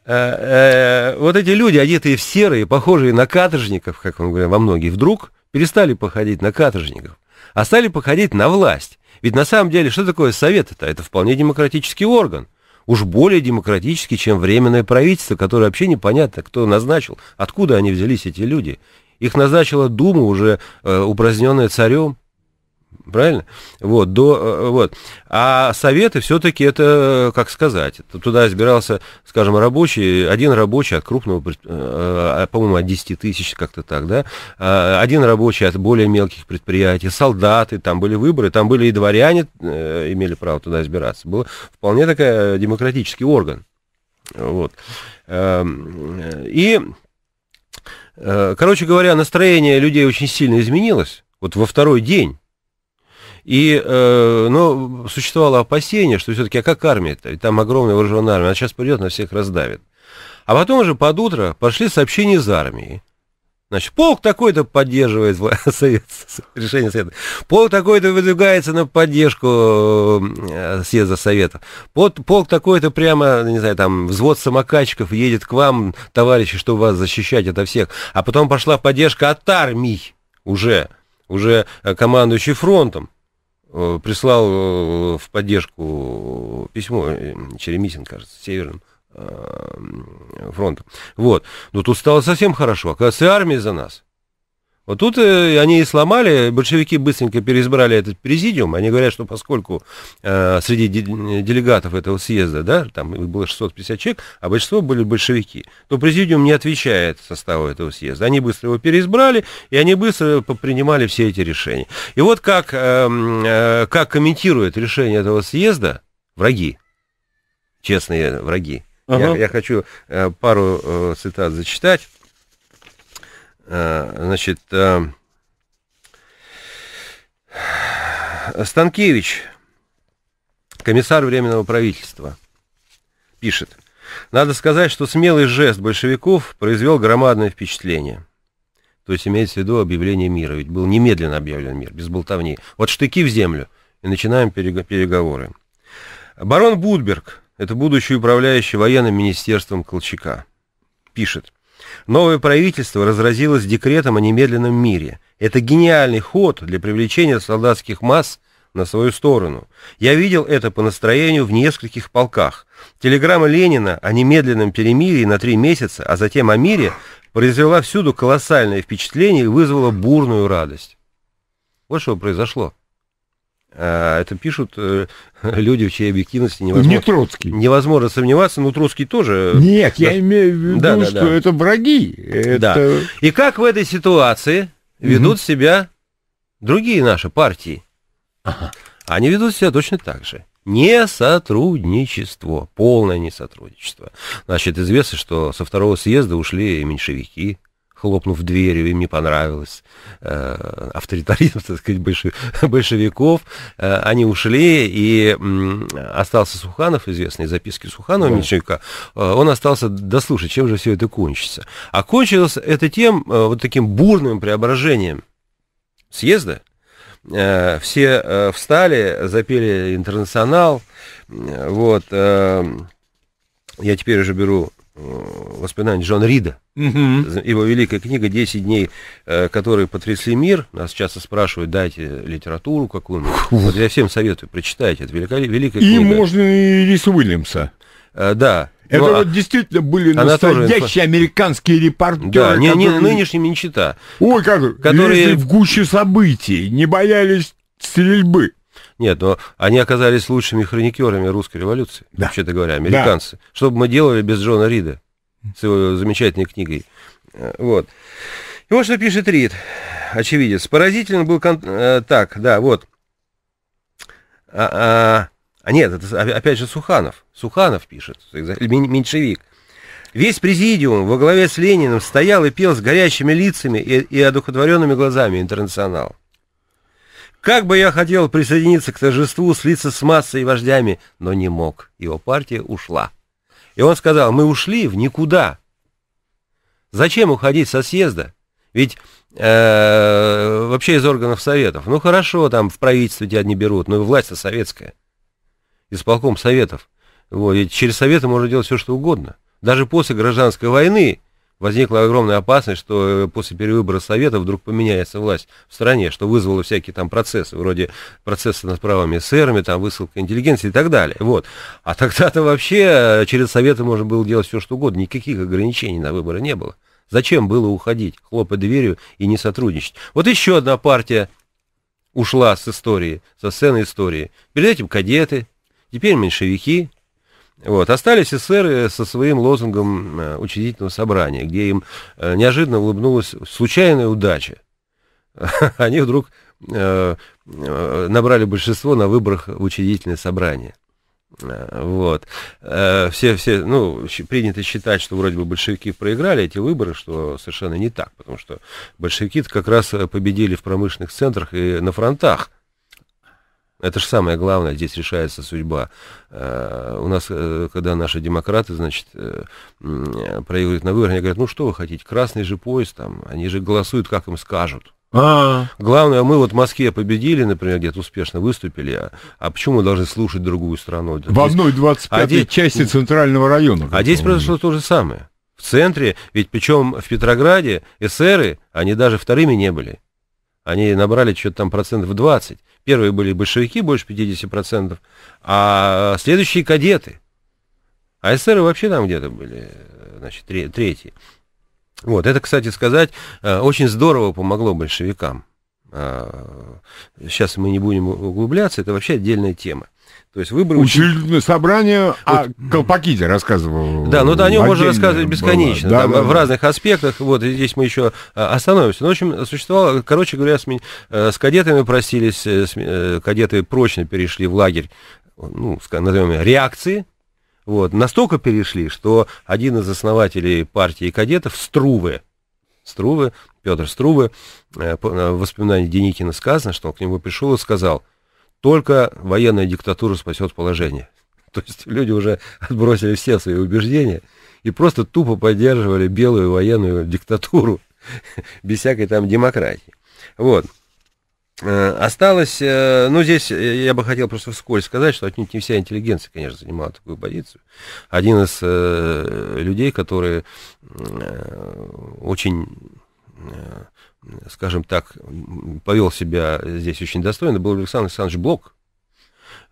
Э, э, вот эти люди, одетые в серые, похожие на каторжников, как он говорит, во многих, вдруг перестали походить на каторжников, а стали походить на власть. Ведь на самом деле, что такое совет Это Это вполне демократический орган. Уж более демократический, чем временное правительство, которое вообще непонятно, кто назначил, откуда они взялись, эти люди. Их назначила Дума, уже э, упраздненная царем правильно? Вот, до, э, э, вот. А советы все-таки это, э, как сказать, туда избирался, скажем, рабочий, один рабочий от крупного, по-моему, от 10 тысяч, как-то так, да, а, один рабочий от более мелких предприятий, солдаты, там были выборы, там были и дворяне, имели право туда избираться. Был вполне такой демократический орган. Вот. Эм, и, короче говоря, настроение людей очень сильно изменилось. Вот во второй день и, э, ну, существовало опасение, что все-таки, а как армия-то? Ведь там огромная вооруженная армия, она сейчас придет, на всех раздавит. А потом уже под утро пошли сообщения из армии. Значит, полк такой-то поддерживает совет, решение совета. Полк такой-то выдвигается на поддержку э, съезда совета. Полк, полк такой-то прямо, не знаю, там, взвод самокачков едет к вам, товарищи, чтобы вас защищать ото всех. А потом пошла поддержка от армии уже, уже э, командующий фронтом. Э, прислал э, в поддержку письмо э, Черемисин, кажется, Северным фронтом. Вот. Но тут стало совсем хорошо. Оказывается, армия за нас. Вот тут э, они и сломали, большевики быстренько переизбрали этот президиум. Они говорят, что поскольку э, среди э, делегатов этого съезда, да, там их было 650 человек, а большинство были большевики, то президиум не отвечает составу этого съезда. Они быстро его переизбрали, и они быстро принимали все эти решения. И вот как, э, э, как комментирует решение этого съезда враги, честные враги. Ага. Я, я хочу э, пару э, цитат зачитать. Э, значит, э, Станкевич, комиссар Временного правительства, пишет. Надо сказать, что смелый жест большевиков произвел громадное впечатление. То есть имеется в виду объявление мира. Ведь был немедленно объявлен мир, без болтовни. Вот штыки в землю, и начинаем переговоры. Барон Будберг, это будущий управляющий военным министерством Колчака, пишет. Новое правительство разразилось декретом о немедленном мире. Это гениальный ход для привлечения солдатских масс на свою сторону. Я видел это по настроению в нескольких полках. Телеграмма Ленина о немедленном перемирии на три месяца, а затем о мире, произвела всюду колоссальное впечатление и вызвала бурную радость. Вот что произошло. Э, это пишут э, люди, в чьей объективности невозможно, не Троцкий. невозможно сомневаться. но Троцкий тоже... Э, Нет, я имею в виду, да, да, что да. это враги. Это... Да. И как в этой ситуации ведут угу. себя другие наши партии? Ага. Они ведут себя точно так же. Несотрудничество, полное несотрудничество. Значит, известно, что со второго съезда ушли меньшевики, хлопнув дверью, им не понравилось э, авторитаризм, так сказать, большев, большевиков. Э, они ушли, и э, остался Суханов, известные записки Суханова да. Меньшевика. Э, он остался дослушать, чем же все это кончится. А кончилось это тем, э, вот таким бурным преображением съезда. Э, все э, встали, запели «Интернационал». Э, вот, э, я теперь уже беру Э, воспоминаний Джон Рида. Угу. Его великая книга «Десять дней», э, которые потрясли мир. Нас часто спрашивают, дайте литературу какую-нибудь. Вот я всем советую, прочитайте. Это великая, великая и книга. И можно и Лиса Уильямса. А, да. Это ну, а вот а... действительно были настоящие тоже... американские репортеры. Да, не, которые... не нынешние не чита. Ой, как которые... в гуще событий, не боялись стрельбы. Нет, но они оказались лучшими хроникерами русской революции, да. вообще-то говоря, американцы. Да. Что бы мы делали без Джона Рида с его замечательной книгой? Э, вот. И вот что пишет Рид, очевидец. Поразительно был... Кон... Э, так, да, вот. А, а, а нет, это опять же Суханов. Суханов пишет, меньшевик. Весь президиум во главе с Лениным стоял и пел с горящими лицами и, и одухотворенными глазами интернационал. Как бы я хотел присоединиться к торжеству, слиться с массой и вождями, но не мог. Его партия ушла. И он сказал, мы ушли в никуда. Зачем уходить со съезда? Ведь э, вообще из органов советов. Ну хорошо, там в правительстве тебя не берут, но власть-то советская. Исполком советов. Вот, ведь через советы можно делать все, что угодно. Даже после гражданской войны возникла огромная опасность, что э, после перевыбора Совета вдруг поменяется власть в стране, что вызвало всякие там процессы, вроде процесса над правами СЭРами там высылка интеллигенции и так далее. Вот. А тогда-то вообще э, через Советы можно было делать все, что угодно, никаких ограничений на выборы не было. Зачем было уходить, хлопать дверью и не сотрудничать? Вот еще одна партия ушла с истории, со сцены истории. Перед этим кадеты, теперь меньшевики, вот. Остались эсеры со своим лозунгом э, учредительного собрания, где им э, неожиданно улыбнулась случайная удача. Они вдруг э, набрали большинство на выборах в учредительное собрание. Вот. Все, все, ну, принято считать, что вроде бы большевики проиграли эти выборы, что совершенно не так, потому что большевики как раз победили в промышленных центрах и на фронтах. Это же самое главное, здесь решается судьба. Э, у нас, э, когда наши демократы, значит, э, проигрывают на выборах, они говорят, ну что вы хотите, красный же поезд, там, они же голосуют, как им скажут. А-а-а. Главное, а мы вот в Москве победили, например, где-то успешно выступили, а, а почему мы должны слушать другую страну? В одной 25 а здесь, части центрального района. А здесь произошло то же самое. В центре, ведь причем в Петрограде эсеры, они даже вторыми не были. Они набрали что-то там процентов 20. Первые были большевики, больше 50%, а следующие кадеты. А эсеры вообще там где-то были, значит, третьи. Вот, это, кстати сказать, э, очень здорово помогло большевикам. А, сейчас мы не будем углубляться, это вообще отдельная тема. То есть выборы... Учредительное уч... собрание а вот... о Колпакиде рассказывал. Да, ну да, о нем можно рассказывать бесконечно, да, там, да, в да. разных аспектах. Вот здесь мы еще а, остановимся. Но, ну, в общем, существовало, короче говоря, с, э, с кадетами просились, э, с, э, кадеты прочно перешли в лагерь, ну, назовем реакции, вот, настолько перешли, что один из основателей партии кадетов, Струве, Струве, Петр Струве, в воспоминании Деникина сказано, что он к нему пришел и сказал – только военная диктатура спасет положение. То есть люди уже отбросили все свои убеждения и просто тупо поддерживали белую военную диктатуру без всякой там демократии. Вот. Э, осталось, э, ну здесь э, я бы хотел просто вскользь сказать, что отнюдь не вся интеллигенция, конечно, занимала такую позицию. Один из людей, которые очень скажем так, повел себя здесь очень достойно, был Александр Александрович Блок,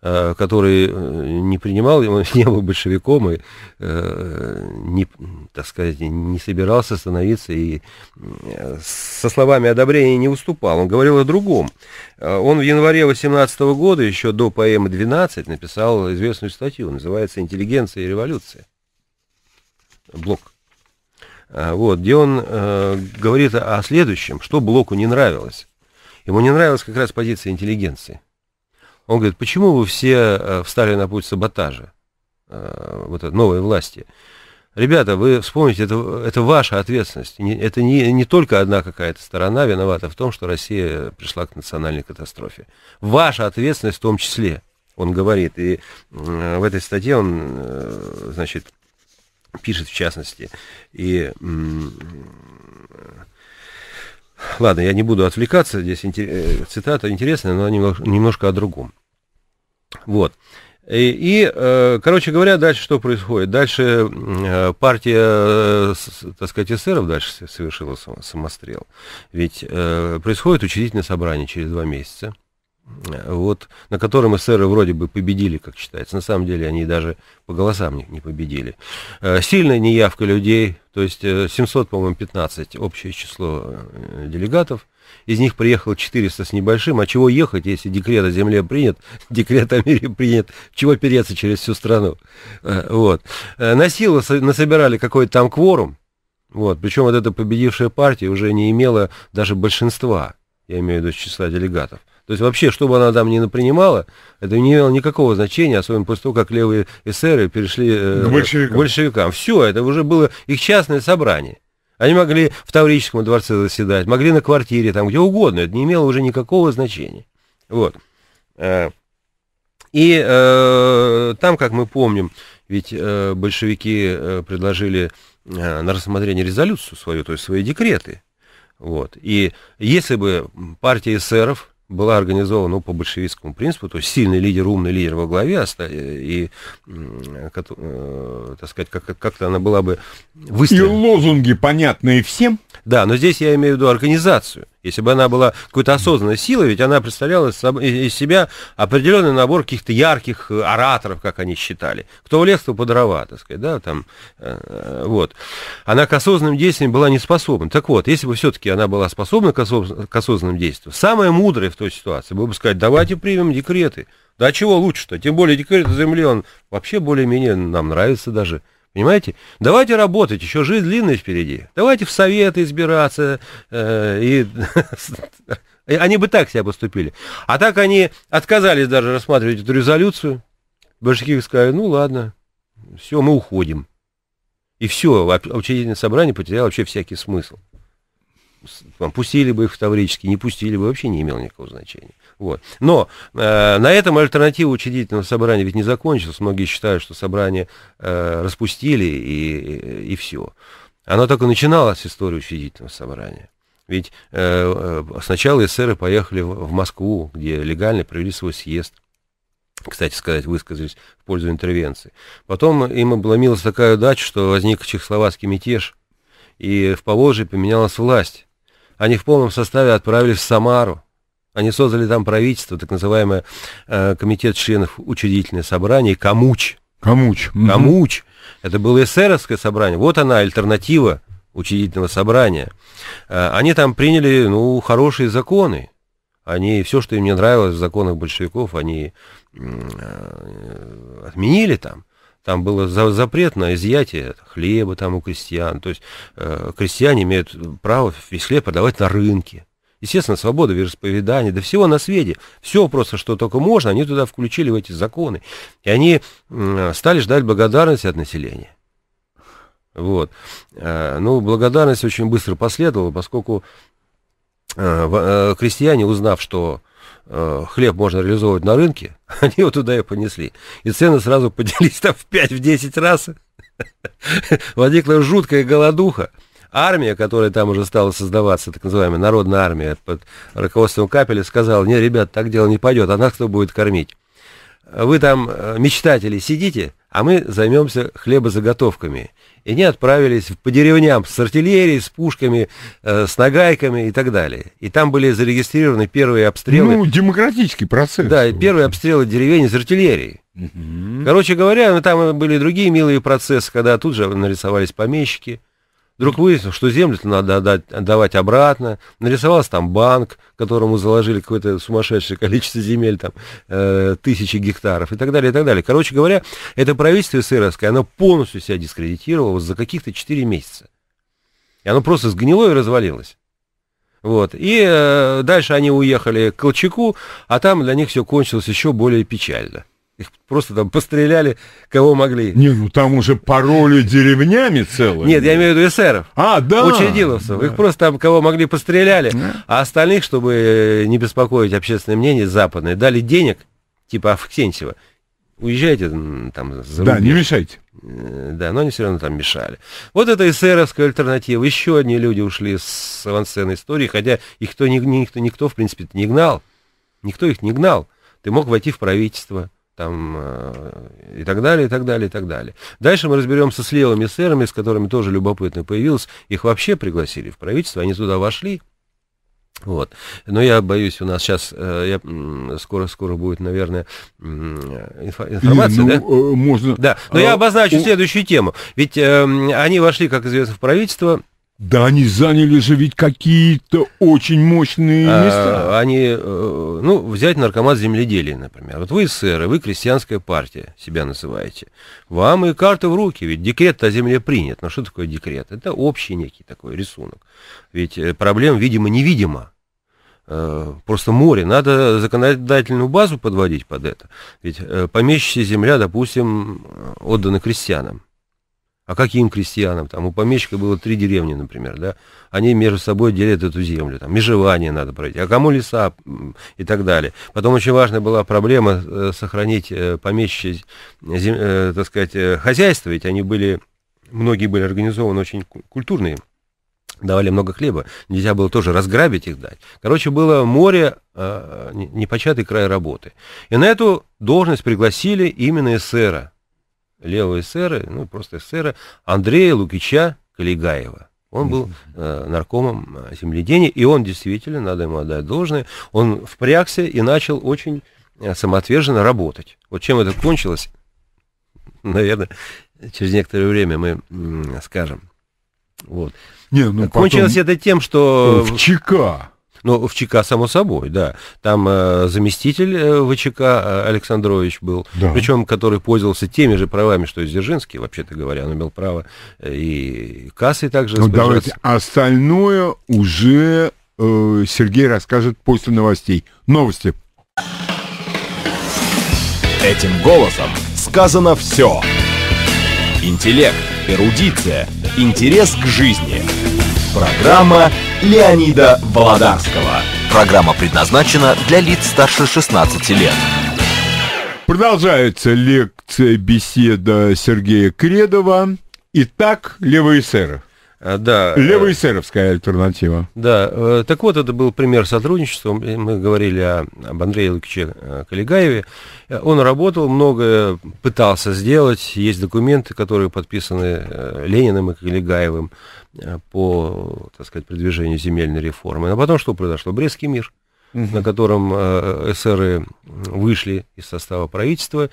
э, который э, не принимал, он не был большевиком и, э, не, так сказать, не собирался становиться и со словами одобрения не уступал. Он говорил о другом. Он в январе 18 года, еще до поэмы «12», написал известную статью, называется «Интеллигенция и революция». Блок. А, вот, где он э, говорит о следующем, что Блоку не нравилось. Ему не нравилась как раз позиция интеллигенции. Он говорит, почему вы все э, встали на путь саботажа, э, вот этой новой власти? Ребята, вы вспомните, это, это ваша ответственность. Не, это не, не только одна какая-то сторона виновата в том, что Россия пришла к национальной катастрофе. Ваша ответственность в том числе, он говорит. И э, в этой статье он, э, значит, пишет, в частности, и... Э, ладно, я не буду отвлекаться, здесь э, цитата интересная, но немножко о другом. Вот. Э, и, и, короче говоря, дальше что происходит? Дальше партия, так сказать, эсеров дальше совершила самострел. Ведь происходит учредительное собрание через два месяца вот, на котором эсеры вроде бы победили, как считается. На самом деле они даже по голосам не, не победили. Э, сильная неявка людей, то есть 700, э, по-моему, 15 общее число э, делегатов. Из них приехало 400 с небольшим. А чего ехать, если декрет о земле принят, декрет о мире принят? Чего переться через всю страну? Вот. На силу насобирали какой-то там кворум. Вот. Причем вот эта победившая партия уже не имела даже большинства я имею в виду числа делегатов. То есть вообще, что бы она там ни напринимала, это не имело никакого значения, особенно после того, как левые эсеры перешли э, к, большевикам. большевикам. Все, это уже было их частное собрание. Они могли в Таврическом дворце заседать, могли на квартире, там где угодно. Это не имело уже никакого значения. Вот. Э, и э, там, как мы помним, ведь э, большевики э, предложили э, на рассмотрение резолюцию свою, то есть свои декреты. Вот. И если бы партия эсеров была организована ну, по большевистскому принципу, то есть сильный лидер, умный лидер во главе, и, э, так сказать, как-то она была бы выстроена. И лозунги понятные всем. Да, но здесь я имею в виду организацию. Если бы она была какой-то осознанной силой, ведь она представляла из себя определенный набор каких-то ярких э, ораторов, как они считали. Кто в лес, то по дрова, так сказать, да, там, э, вот. Она к осознанным действиям была не способна. Так вот, если бы все-таки она была способна к, осоз... к осознанным действиям, самое мудрое в той ситуации было бы сказать, давайте примем декреты. Да чего лучше-то? Тем более декрет о земле, он вообще более-менее нам нравится даже. Понимаете? Давайте работать, еще жизнь длинная впереди. Давайте в советы избираться. Э, и, они бы так себя поступили. А так они отказались даже рассматривать эту резолюцию. Большевики сказали, ну ладно, все, мы уходим. И все, учредительное собрание потеряло вообще всякий смысл. пустили бы их в Таврический, не пустили бы, вообще не имело никакого значения. Вот. Но э, на этом альтернатива учредительного собрания ведь не закончилась. Многие считают, что собрание э, распустили и, и, и все. Оно только начиналось, история учредительного собрания. Ведь э, э, сначала эсеры поехали в, в Москву, где легально провели свой съезд кстати сказать, высказались в пользу интервенции. Потом им обломилась такая удача, что возник чехословацкий мятеж, и в Поволжье поменялась власть. Они в полном составе отправились в Самару, они создали там правительство, так называемое э, комитет членов учредительное собрание, Камуч. Камуч. Угу. Камуч. Это было эсеровское собрание. Вот она, альтернатива учредительного собрания. Э, они там приняли, ну, хорошие законы. Они все, что им не нравилось в законах большевиков, они э, отменили там. Там был за, запрет на изъятие хлеба там у крестьян. То есть э, крестьяне имеют право весь хлеб продавать на рынке. Естественно, свобода вероисповедания, да всего на свете. Все просто, что только можно, они туда включили в эти законы. И они стали ждать благодарности от населения. Вот. Э, ну, благодарность очень быстро последовала, поскольку э, э, крестьяне, узнав, что хлеб можно реализовывать на рынке, они его туда и понесли. И цены сразу поделились там в 5-10 раз. Возникла жуткая голодуха армия, которая там уже стала создаваться, так называемая народная армия под руководством Капеля, сказала, не, ребят, так дело не пойдет, а нас кто будет кормить? Вы там, э, мечтатели, сидите, а мы займемся хлебозаготовками. И они отправились по деревням с артиллерией, с пушками, э, с нагайками и так далее. И там были зарегистрированы первые обстрелы. Ну, демократический процесс. Да, и первые обстрелы деревень из артиллерии. Угу. Короче говоря, ну, там были другие милые процессы, когда тут же нарисовались помещики. Вдруг выяснилось, что землю надо отдать, отдавать обратно. Нарисовался там банк, которому заложили какое-то сумасшедшее количество земель, там, э, тысячи гектаров и так далее, и так далее. Короче говоря, это правительство СРСРское, оно полностью себя дискредитировало за каких-то 4 месяца. И оно просто сгнило и развалилось. Вот. И э, дальше они уехали к Колчаку, а там для них все кончилось еще более печально. Их просто там постреляли, кого могли. Не, ну там уже пароли деревнями целые. Нет, я имею в виду эсеров. А, да. Учредиловцев. Да. Их просто там, кого могли, постреляли. Да. А остальных, чтобы не беспокоить общественное мнение западное, дали денег, типа Авксентьева. Уезжайте там за Да, не мешайте. Э, да, но они все равно там мешали. Вот это эсеровская альтернатива. Еще одни люди ушли с авансценной истории, хотя их никто, никто, никто, в принципе, не гнал. Никто их не гнал. Ты мог войти в правительство там, э, и так далее, и так далее, и так далее. Дальше мы разберемся с левыми сэрами, с которыми тоже любопытно появилось. Их вообще пригласили в правительство, они туда вошли. Вот. Но я боюсь, у нас сейчас э, скоро-скоро будет, наверное, информация, Лин, ну, да? Э, можно. Да. Но а, я обозначу у... следующую тему. Ведь э, они вошли, как известно, в правительство да они заняли же ведь какие-то очень мощные а, места. А, они, э, ну, взять наркомат земледелия, например. Вот вы сэры, вы крестьянская партия, себя называете. Вам и карты в руки, ведь декрет о земле принят. Но ну, что такое декрет? Это общий некий такой рисунок. Ведь э, проблем, видимо, невидимо э, просто море. Надо законодательную базу подводить под это. Ведь помещичья земля, допустим, отдана крестьянам. А каким крестьянам? Там у помещика было три деревни, например, да? Они между собой делят эту землю, там межевание надо пройти, а кому леса и так далее. Потом очень важная была проблема э, сохранить э, помещичье, э, так сказать, хозяйство, ведь они были, многие были организованы очень культурные давали много хлеба, нельзя было тоже разграбить их дать. Короче, было море, э, а, непочатый край работы. И на эту должность пригласили именно эсера, левого эсера, ну, просто эсера, Андрея Лукича Калигаева. Он был э, наркомом э, земледения, и он действительно, надо ему отдать должное, он впрягся и начал очень э, самоотверженно работать. Вот чем это кончилось, наверное, через некоторое время мы скажем. Вот. Не, ну, Кончилось потом... это тем, что... В ЧК. Но ну, в ЧК, само собой, да. Там э, заместитель э, ВЧК э, Александрович был, да. причем который пользовался теми же правами, что и Дзержинский, вообще-то говоря, он имел право э, и кассой также Ну, давайте остальное уже э, Сергей расскажет после новостей. Новости. Этим голосом сказано все. Интеллект, эрудиция, интерес к жизни. Программа Леонида Володарского. Программа предназначена для лиц старше 16 лет. Продолжается лекция, беседа Сергея Кредова. Итак, левые сэры. Э, да. Э, Левоэсеровская альтернатива. Да. Э, так вот, это был пример сотрудничества. Мы говорили о, об Андрее Лукиче Калигаеве. Он работал, многое пытался сделать. Есть документы, которые подписаны Лениным и Калигаевым по, так сказать, продвижению земельной реформы. А потом что произошло? Брестский мир угу. на котором эсеры вышли из состава правительства,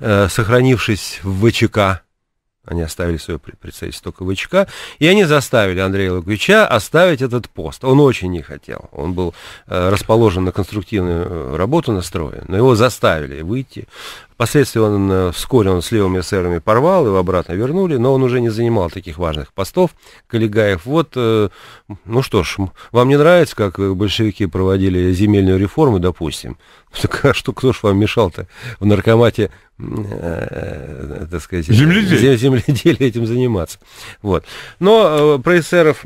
сохранившись в ВЧК, они оставили свое представительство КВЧК, и они заставили Андрея Лукавича оставить этот пост. Он очень не хотел. Он был э, расположен на конструктивную э, работу настроен, но его заставили выйти. Впоследствии он э, вскоре он с левыми эсерами порвал, его обратно вернули, но он уже не занимал таких важных постов. Калигаев, вот, э, ну что ж, вам не нравится, как большевики проводили земельную реформу, допустим? Так а что, кто ж вам мешал-то в наркомате Э, э, так сказать, земледелие. земледелие этим заниматься. Вот. Но э, про эсеров,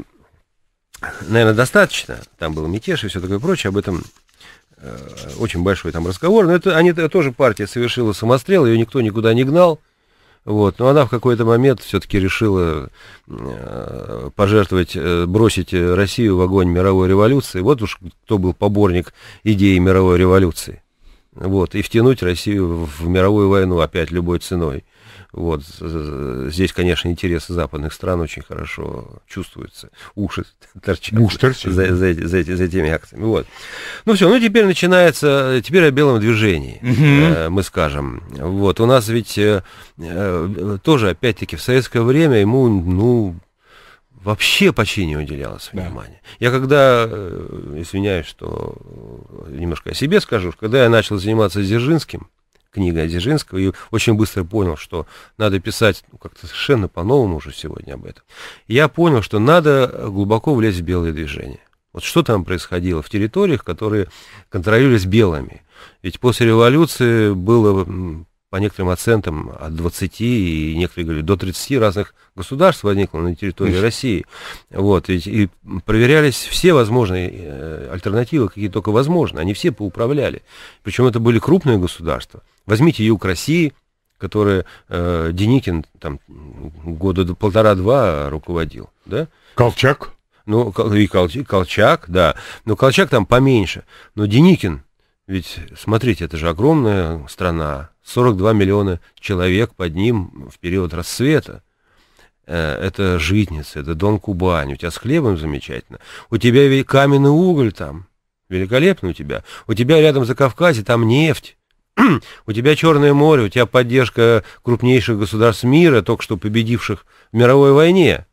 наверное, достаточно. Там был мятеж и все такое прочее. Об этом э, очень большой там разговор. Но это, они, тоже партия совершила самострел, ее никто никуда не гнал. Вот. Но она в какой-то момент все-таки решила э, пожертвовать, э, бросить Россию в огонь мировой революции. Вот уж кто был поборник идеи мировой революции вот, и втянуть Россию в мировую войну опять любой ценой. Вот, здесь, конечно, интересы западных стран очень хорошо чувствуются. Уши торчат Уж торчат. За, за, за, за этими акциями. Вот. Ну все, ну теперь начинается, теперь о белом движении, угу. э, мы скажем. Вот, у нас ведь э, э тоже, опять-таки, в советское время ему, ну, вообще почти не уделялось да. внимания. Я когда, э, извиняюсь, что немножко о себе скажу, когда я начал заниматься Дзержинским, книга Дзержинского, и очень быстро понял, что надо писать ну, как-то совершенно по-новому уже сегодня об этом. Я понял, что надо глубоко влезть в белые движения. Вот что там происходило в территориях, которые контролировались белыми. Ведь после революции было по некоторым оценкам от 20 и некоторые говорили до 30 разных государств возникло на территории Ишь. России. Вот, и, и проверялись все возможные э, альтернативы, какие только возможны. Они все поуправляли. Причем это были крупные государства. Возьмите юг России, которые э, Деникин там года полтора-два руководил. Да? Колчак? Ну, и Колчак, да. Но Колчак там поменьше. Но Деникин ведь, смотрите, это же огромная страна, 42 миллиона человек под ним в период расцвета. Э, это житница, это Дон Кубань, у тебя с хлебом замечательно. У тебя каменный уголь там, великолепно у тебя. У тебя рядом за Кавказе там нефть. у тебя Черное море, у тебя поддержка крупнейших государств мира, только что победивших в мировой войне.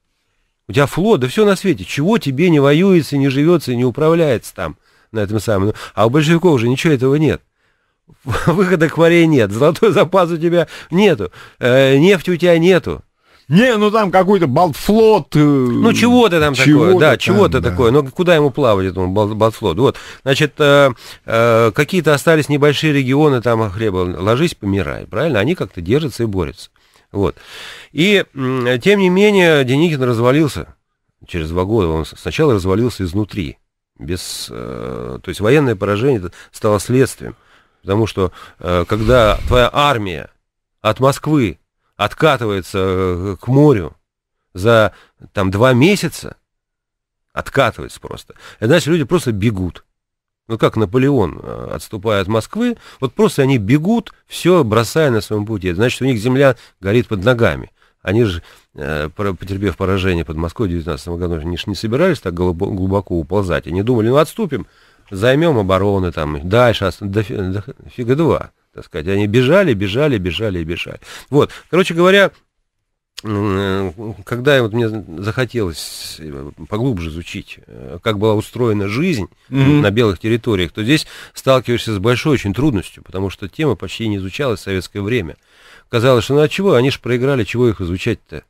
У тебя флот, да все на свете. Чего тебе не воюется, не живется, не управляется там? на этом самом. А у большевиков уже ничего этого нет. Выхода к морей нет, золотой запас у тебя нету, э, нефти у тебя нету. Не, ну там какой-то балтфлот. Э, ну чего-то там чего такое, да, чего-то да. такое. Но ну, куда ему плавать этому балтфлоту? Вот, значит, э, э, какие-то остались небольшие регионы, там хлеба ложись, помирай, правильно? Они как-то держатся и борются. Вот. И, тем не менее, Деникин развалился. Через два года он сначала развалился изнутри. Без, э, то есть военное поражение стало следствием. Потому что э, когда твоя армия от Москвы откатывается э, к морю за там два месяца, откатывается просто, это значит, люди просто бегут. Ну, как Наполеон, э, отступая от Москвы, вот просто они бегут, все бросая на своем пути. значит, у них земля горит под ногами. Они же Э, потерпев поражение под Москвой в 19 году, они же не собирались так глубоко уползать. Они думали, ну отступим, займем обороны там, дальше, до, до фига два, так сказать. Они бежали, бежали, бежали и бежали. Вот, короче говоря, э, когда вот мне захотелось э, поглубже изучить, как была устроена жизнь mm-hmm. на белых территориях, то здесь сталкиваешься с большой очень трудностью, потому что тема почти не изучалась в советское время. Казалось, что ну а чего, они же проиграли, чего их изучать-то?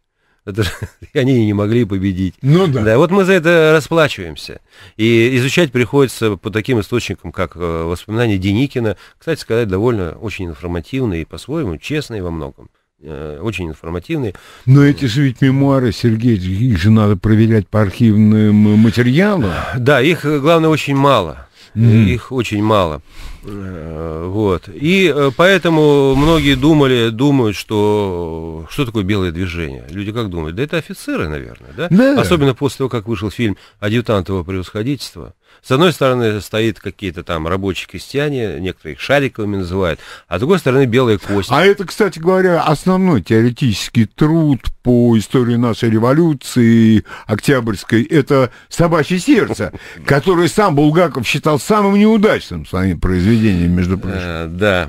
Это же, они и не могли победить. Ну да. да. Вот мы за это расплачиваемся. И изучать приходится по таким источникам, как э, воспоминания Деникина. Кстати сказать, довольно очень информативные и по-своему честные во многом э, очень информативные. Но эти же ведь мемуары, Сергей, их же надо проверять по архивным материалам. Да, их, э, главное, очень мало. Mm-hmm. Их очень мало. Э, вот. И э, поэтому многие думали, думают, что что такое белое движение. Люди как думают? Да это офицеры, наверное, да? да. Особенно после того, как вышел фильм «Адъютант его превосходительства». С одной стороны стоит какие-то там рабочие крестьяне, некоторые их шариковыми называют, а с другой стороны белые кости. А это, кстати говоря, основной теоретический труд по истории нашей революции октябрьской. Это «Собачье сердце», которое сам Булгаков считал самым неудачным своим произведением, между прочим. Э, да.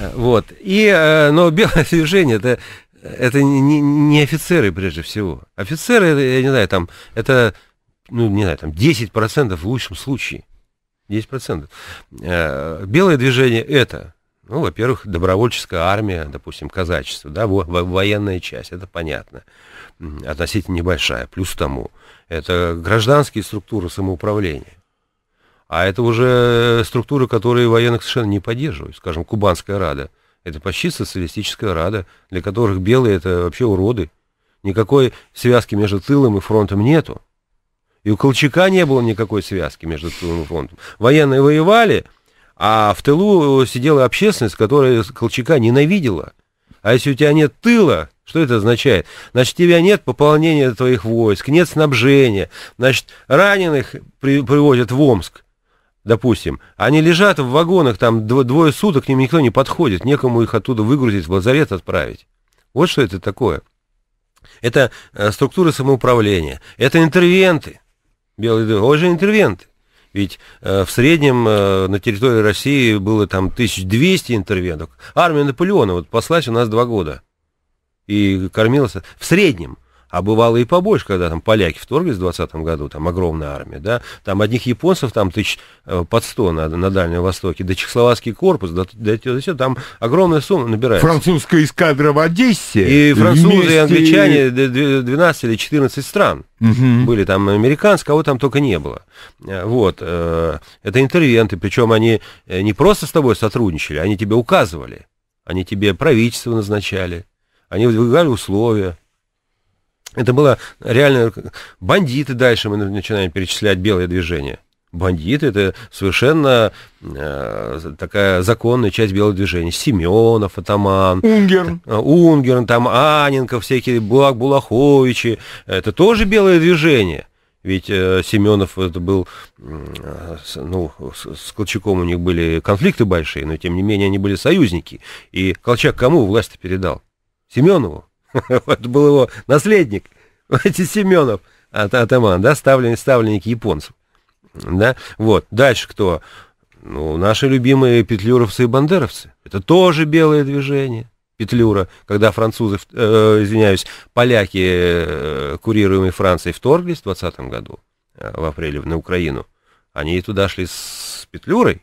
Э, вот. И, э, но белое движение, это это не, не офицеры прежде всего. Офицеры, я не знаю, там, это ну, не знаю, там 10% в лучшем случае. 10%. Э, белое движение это, ну, во-первых, добровольческая армия, допустим, казачество, да, во военная часть, это понятно, относительно небольшая, плюс тому. Это гражданские структуры самоуправления. А это уже структуры, которые военных совершенно не поддерживают. Скажем, Кубанская Рада. Это почти социалистическая Рада, для которых белые это вообще уроды. Никакой связки между тылом и фронтом нету. И у Колчака не было никакой связки между Тыловым фронтом. Военные воевали, а в тылу сидела общественность, которая Колчака ненавидела. А если у тебя нет тыла, что это означает? Значит, у тебя нет пополнения твоих войск, нет снабжения. Значит, раненых при, привозят в Омск, допустим. Они лежат в вагонах, там двое суток, к ним никто не подходит, некому их оттуда выгрузить, в лазарет отправить. Вот что это такое. Это э, структура самоуправления, это интервенты. Белые дыры. Он же интервенты. Ведь э, в среднем э, на территории России было там 1200 интервентов. Армия Наполеона вот послась у нас два года. И кормилась... В среднем а бывало и побольше, когда там поляки вторглись в 20 году, там огромная армия, да, там одних японцев там тысяч э, под сто на, на Дальнем Востоке, да чехословацкий корпус, да, да, да все, там огромная сумма набирается. Французская эскадра в Одессе. И французы, вместе... и англичане, 12 или 14 стран угу. были там американцы, кого а там только не было. Э, вот, э, это интервенты, причем они не просто с тобой сотрудничали, они тебе указывали, они тебе правительство назначали, они выдвигали условия. Это было реально... Бандиты дальше мы начинаем перечислять белое движение. Бандиты это совершенно э, такая законная часть белого движения. Семенов, Атаман. Унгерн. Э, Унгерн, там Аненков, всякие Булак, Булаховичи. Это тоже белое движение. Ведь э, Семенов это был, э, ну, с, с Колчаком у них были конфликты большие, но тем не менее они были союзники. И Колчак кому власть передал? Семенову. Это был его наследник, эти Семенов, атаман, да, ставленник, ставленник японцев. Да, вот. Дальше кто? Ну, наши любимые петлюровцы и бандеровцы. Это тоже белое движение. Петлюра, когда французы, э, извиняюсь, поляки, э, курируемые Францией, вторглись в 20 году, э, в апреле, на Украину, они туда шли с Петлюрой,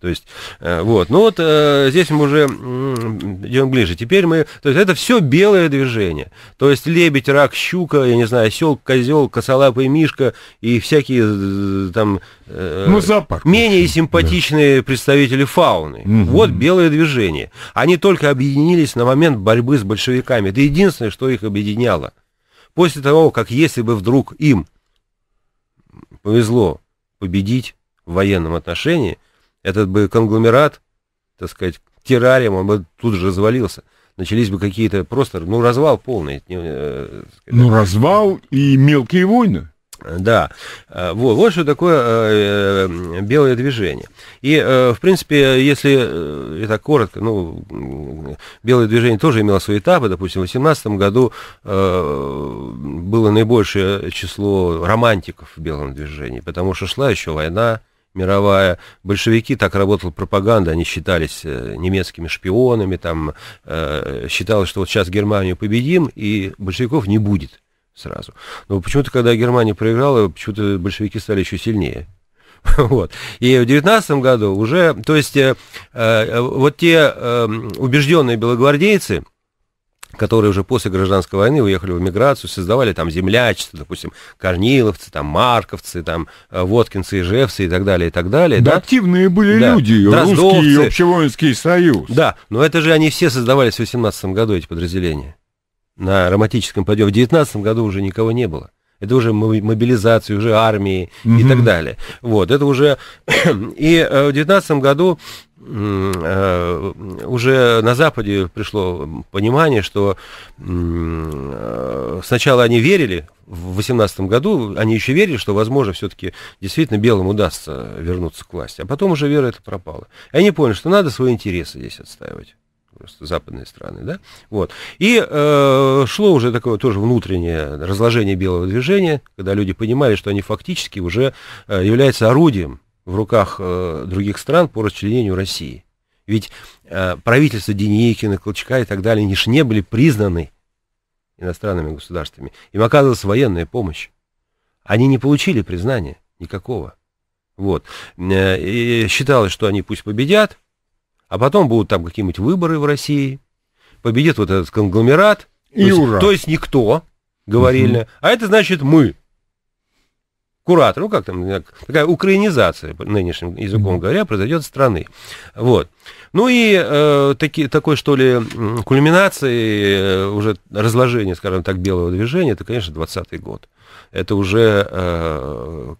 то есть, э, вот. Ну вот э, здесь мы уже идем ближе. Теперь мы... То есть это все белое движение. То есть лебедь, рак, щука, я не знаю, осел, козел, косолапый мишка и всякие там... Э, ну, запах. Менее симпатичные да. представители фауны. Угу. Вот белое движение. Они только объединились на момент борьбы с большевиками. Это единственное, что их объединяло. После того, как если бы вдруг им повезло победить в военном отношении, этот бы конгломерат, так сказать, террариум, он бы тут же развалился. Начались бы какие-то просто, ну, развал полный. Э, ну, развал и мелкие войны. Да, э, вот, вот что такое э, э, белое движение. И, э, в принципе, если это коротко, ну, белое движение тоже имело свои этапы. Допустим, в 2018 году было наибольшее число романтиков в белом движении, потому что шла еще война, мировая. Большевики, так работала пропаганда, они считались э, немецкими шпионами, там э, считалось, что вот сейчас Германию победим, и большевиков не будет сразу. Но почему-то, когда Германия проиграла, почему-то большевики стали еще сильнее. Вот. И в 19 году уже, то есть э, э, вот те э, эм, убежденные белогвардейцы, которые уже после гражданской войны уехали в эмиграцию, создавали там землячество, допустим, корниловцы, там, марковцы, там, э, водкинцы, ижевцы и так далее, и так далее. Да, да? активные были да. люди, Дроздовцы. русский и общевоинский союз. Да, но это же они все создавались в 18 году, эти подразделения. На романтическом подъеме. В 19 году уже никого не было. Это уже мобилизация, уже армии угу. и так далее. Вот, это уже... и э, в 19 году Э, уже на Западе пришло понимание, что э, сначала они верили в 2018 году, они еще верили, что, возможно, все-таки действительно белым удастся вернуться к власти. А потом уже вера это пропала. И они поняли, что надо свои интересы здесь отстаивать просто западные страны, да, вот. И э, шло уже такое тоже внутреннее разложение белого движения, когда люди понимали, что они фактически уже э, являются орудием в руках э, других стран по расчленению России. Ведь э, правительства Денейкина, Колчака и так далее, они же не были признаны иностранными государствами. Им оказывалась военная помощь. Они не получили признания никакого. Вот. Э, и считалось, что они пусть победят, а потом будут там какие-нибудь выборы в России, победит вот этот конгломерат. И то ура! Есть, то есть никто, говорили. Угу. А это значит мы куратор, ну как там, такая украинизация, нынешним языком говоря, произойдет страны. Вот. Ну и э, таки, такой, что ли, кульминации э, уже разложения, скажем так, белого движения, это, конечно, 20 год. Это уже э,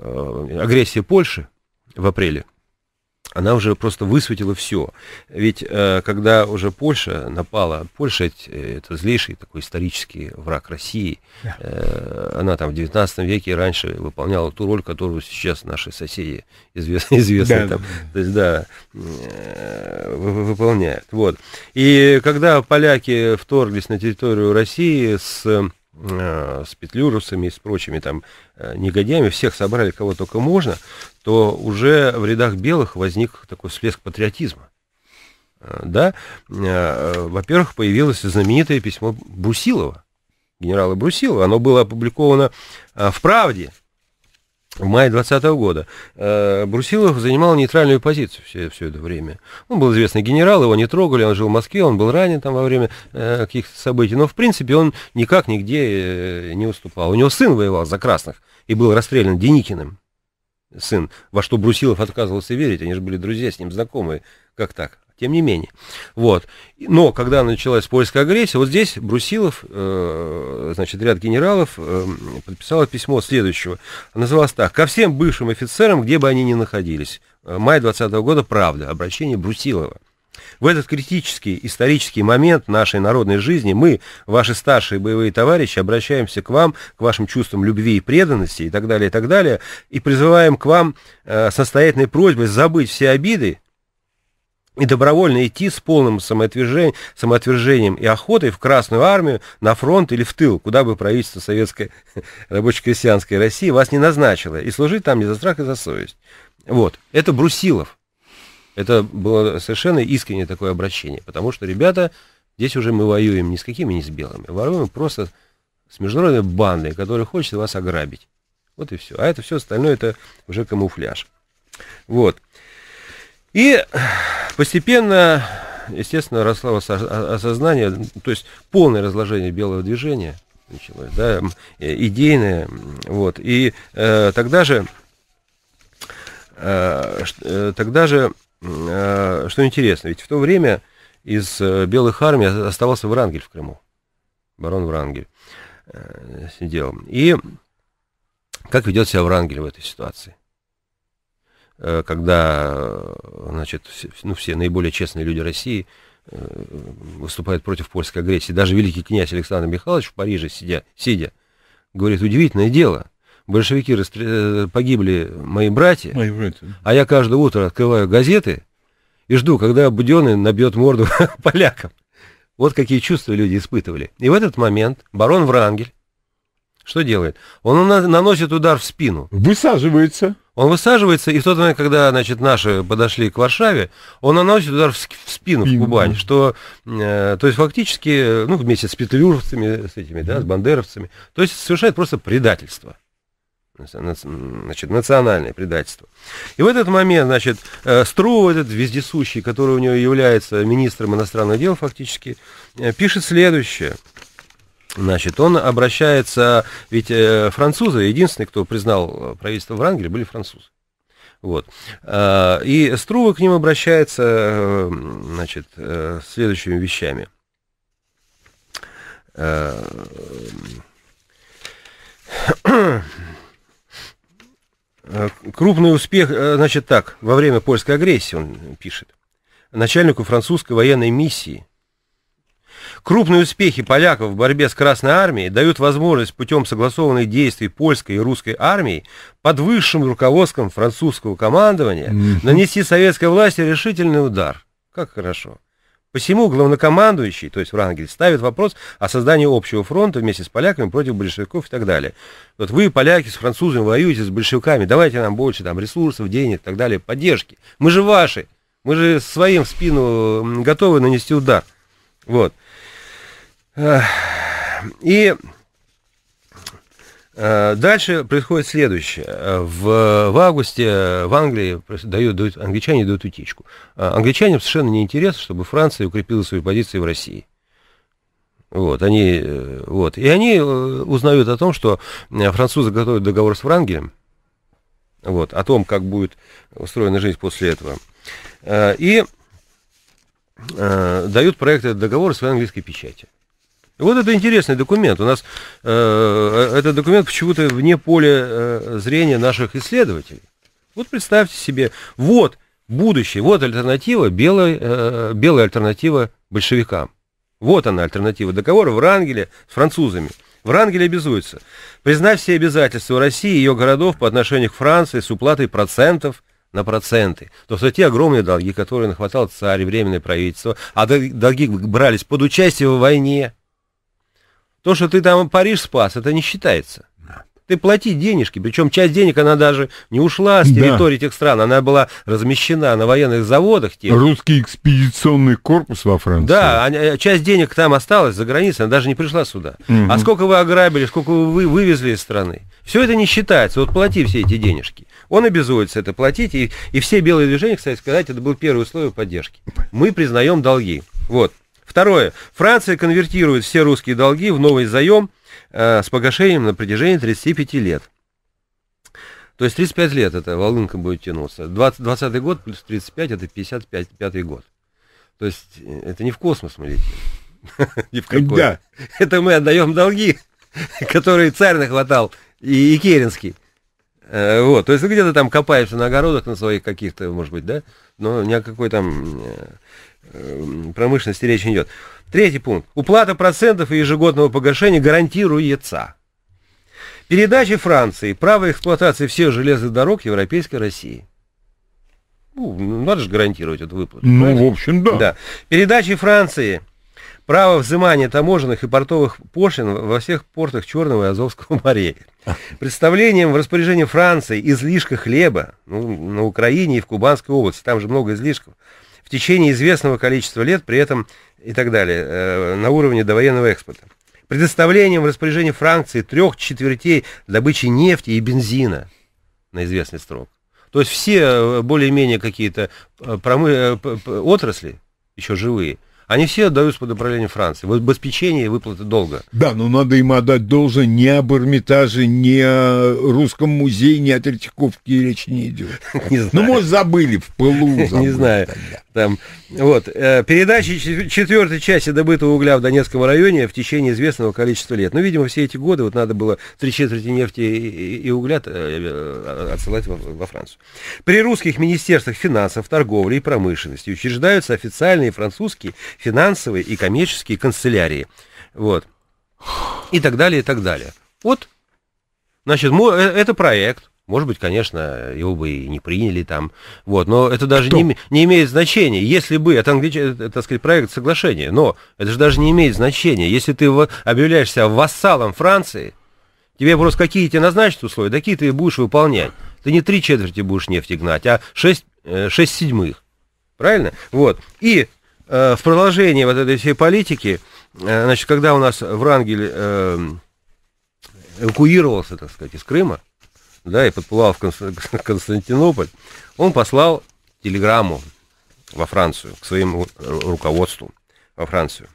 э, агрессия Польши в апреле она уже просто высветила все. Ведь э, когда уже Польша напала, Польша это злейший такой исторический враг России, э, она там в 19 веке раньше выполняла ту роль, которую сейчас наши соседи известные, известные да, там, да. то есть да, э, выполняют. Вот. И когда поляки вторглись на территорию России с Э, с петлюровцами и с прочими там э, негодяями, всех собрали, кого только можно, то уже в рядах белых возник такой всплеск патриотизма. Э, да, во-первых, появилось знаменитое письмо Брусилова, генерала Брусилова. Оно было опубликовано в «Правде», в мае 2020 года. Э, Брусилов занимал нейтральную позицию все, все это время. Он был известный генерал, его не трогали, он жил в Москве, он был ранен там во время э, каких-то событий. Но, в принципе, он никак нигде э, не уступал. У него сын воевал за красных и был расстрелян Деникиным, сын, во что Брусилов отказывался верить. Они же были друзья с ним знакомые. Как так? тем не менее. Вот. Но когда началась польская агрессия, вот здесь Брусилов, э, значит, ряд генералов э, подписал письмо следующего. Называлось так. «Ко всем бывшим офицерам, где бы они ни находились». Май 20 -го года, правда, обращение Брусилова. В этот критический исторический момент нашей народной жизни мы, ваши старшие боевые товарищи, обращаемся к вам, к вашим чувствам любви и преданности и так далее, и так далее, и призываем к вам э, состоятельной просьбой забыть все обиды, и добровольно идти с полным самоотвержением, и охотой в Красную Армию, на фронт или в тыл, куда бы правительство советской рабоче-крестьянской России вас не назначило, и служить там не за страх, а за совесть. Вот, это Брусилов. Это было совершенно искреннее такое обращение, потому что, ребята, здесь уже мы воюем не с какими, не с белыми, воюем просто с международной бандой, которая хочет вас ограбить. Вот и все. А это все остальное, это уже камуфляж. Вот. И постепенно, естественно, росло осознание, то есть полное разложение белого движения началось, да, э, идейное. Вот. И э, тогда же, э, э тогда же, э, что интересно, ведь в то время из э, белых армий оставался Врангель в Крыму. Барон Врангель э, сидел. И как ведет себя Врангель в этой ситуации? Э, когда значит, ну, все наиболее честные люди России э, выступают против польской агрессии. Даже великий князь Александр Михайлович в Париже, сидя, сидя говорит, удивительное дело, большевики расстр... Э, погибли мои братья, мои братья, а я каждое утро открываю газеты и жду, когда Буденный набьет морду полякам. Вот какие чувства люди испытывали. И в этот момент барон Врангель что делает? Он наносит удар в спину. Высаживается. Он высаживается, и в тот момент, когда, значит, наши подошли к Варшаве, он наносит удар в спину, Спин, в Кубань, да. что, э, то есть, фактически, ну, вместе с петлюровцами, с этими, да, с бандеровцами, то есть, совершает просто предательство значит, национальное предательство. И в этот момент, значит, э, струв этот вездесущий, который у него является министром иностранных дел фактически, э, пишет следующее – Значит, он обращается, ведь э, французы, единственный, кто признал э, правительство Врангеля, были французы. Вот. А, и Струва к ним обращается, э, значит, следующими вещами. Крупный успех, значит так, во время польской агрессии, он пишет, начальнику французской военной миссии – Крупные успехи поляков в борьбе с Красной Армией дают возможность путем согласованных действий польской и русской армии под высшим руководством французского командования нанести советской власти решительный удар. Как хорошо. Посему главнокомандующий, то есть Врангель, ставит вопрос о создании общего фронта вместе с поляками против большевиков и так далее. Вот вы, поляки, с французами воюете с большевиками, давайте нам больше там ресурсов, денег и так далее, поддержки. Мы же ваши, мы же своим в спину готовы нанести удар. Вот. И э, Дальше происходит следующее. В, в августе э, в Англии дают, дают, англичане дают утечку. Э, англичанам совершенно не интересно, чтобы Франция укрепила свои позиции в России. Вот, они, вот. И они узнают о том, что французы готовят договор с Врангелем, вот, о том, как будет устроена жизнь после этого. И дают проект договора своей английской печати. Вот это интересный документ. У нас э, э, этот документ почему-то вне поля э, зрения наших исследователей. Вот представьте себе, вот будущее, вот альтернатива, белая, э, белая альтернатива большевикам. Вот она, альтернатива Договор в Врангеля с французами. В Врангель обязуется признать все обязательства России и ее городов по отношению к Франции с уплатой процентов на проценты. То есть те огромные долги, которые нахватал царь, временное правительство, а долги брались под участие в войне, то, что ты там Париж спас, это не считается. Ты плати денежки, причем часть денег она даже не ушла с территории да. тех стран, она была размещена на военных заводах. Тех. Русский экспедиционный корпус во Франции. Да, э, часть денег там осталась за границей, она даже не пришла сюда. Угу. А сколько вы ограбили, сколько вы вывезли из страны? Все это не считается, вот плати все эти денежки. Он обязуется это платить, и, и все белые движения, кстати сказать, это было первое условие поддержки. Мы признаем долги. Вот. Второе. Франция конвертирует все русские долги в новый заем э, с погашением на протяжении 35 лет. То есть 35 лет эта волынка будет тянуться. 20, й год плюс 35 это 55 пятый год. То есть э, это не в космос мы летим. не в какой. Да. Это мы отдаем долги, которые царь нахватал и, и Керенский. Э, вот, то есть где-то там копаешься на огородах на своих каких-то, может быть, да, но ни о какой там э, Эм, промышленности речь идет. Третий пункт. Уплата процентов и ежегодного погашения гарантируется. Передача Франции права эксплуатации всех железных дорог Европейской России. Ну, надо же гарантировать эту выплату. Ну, правильно? в общем, да. да. Передача Франции право взимания таможенных и портовых пошлин во всех портах Черного и Азовского морей. Представлением в распоряжении Франции излишка хлеба ну, на Украине и в Кубанской области, там же много излишков, в течение известного количества лет, при этом и так далее, э, на уровне довоенного экспорта. Предоставлением в распоряжение Франции трех четвертей добычи нефти и бензина на известный срок. То есть все э, более-менее какие-то э, промы... отрасли, еще живые, они все отдаются под управление Франции. Вот обеспечение выплаты долга. Да, но надо им отдать должен не об Эрмитаже, не о Русском музее, не о Третьяковке речь не идет. Не ну, знаю. Ну, может, забыли в пылу. Не знаю. Там, вот. Э, Передача четвертой части добытого угля в Донецком районе в течение известного количества лет. Ну, видимо, все эти годы вот надо было три четверти нефти и угля э, э, отсылать во Францию. При русских министерствах финансов, торговли и промышленности учреждаются официальные французские финансовые и коммерческие канцелярии. Вот. И так далее, и так далее. Вот, значит, э, это проект. Может быть, конечно, его бы и не приняли там. Вот, но это даже не, не имеет значения. Если бы, это, англич... Э, э, так сказать, проект соглашения, но это же даже не имеет значения. Если ты объявляешься вассалом Франции, тебе просто какие тебе назначат условия, такие ты и будешь выполнять. Ты не три четверти будешь нефти гнать, а шесть, шесть седьмых. Правильно? Вот. И Э, в продолжении вот этой всей политики, э, значит, когда у нас Врангель э, эвакуировался, так сказать, из Крыма, да, и подплывал в Константинополь, он послал телеграмму во Францию, к своему руководству во Францию.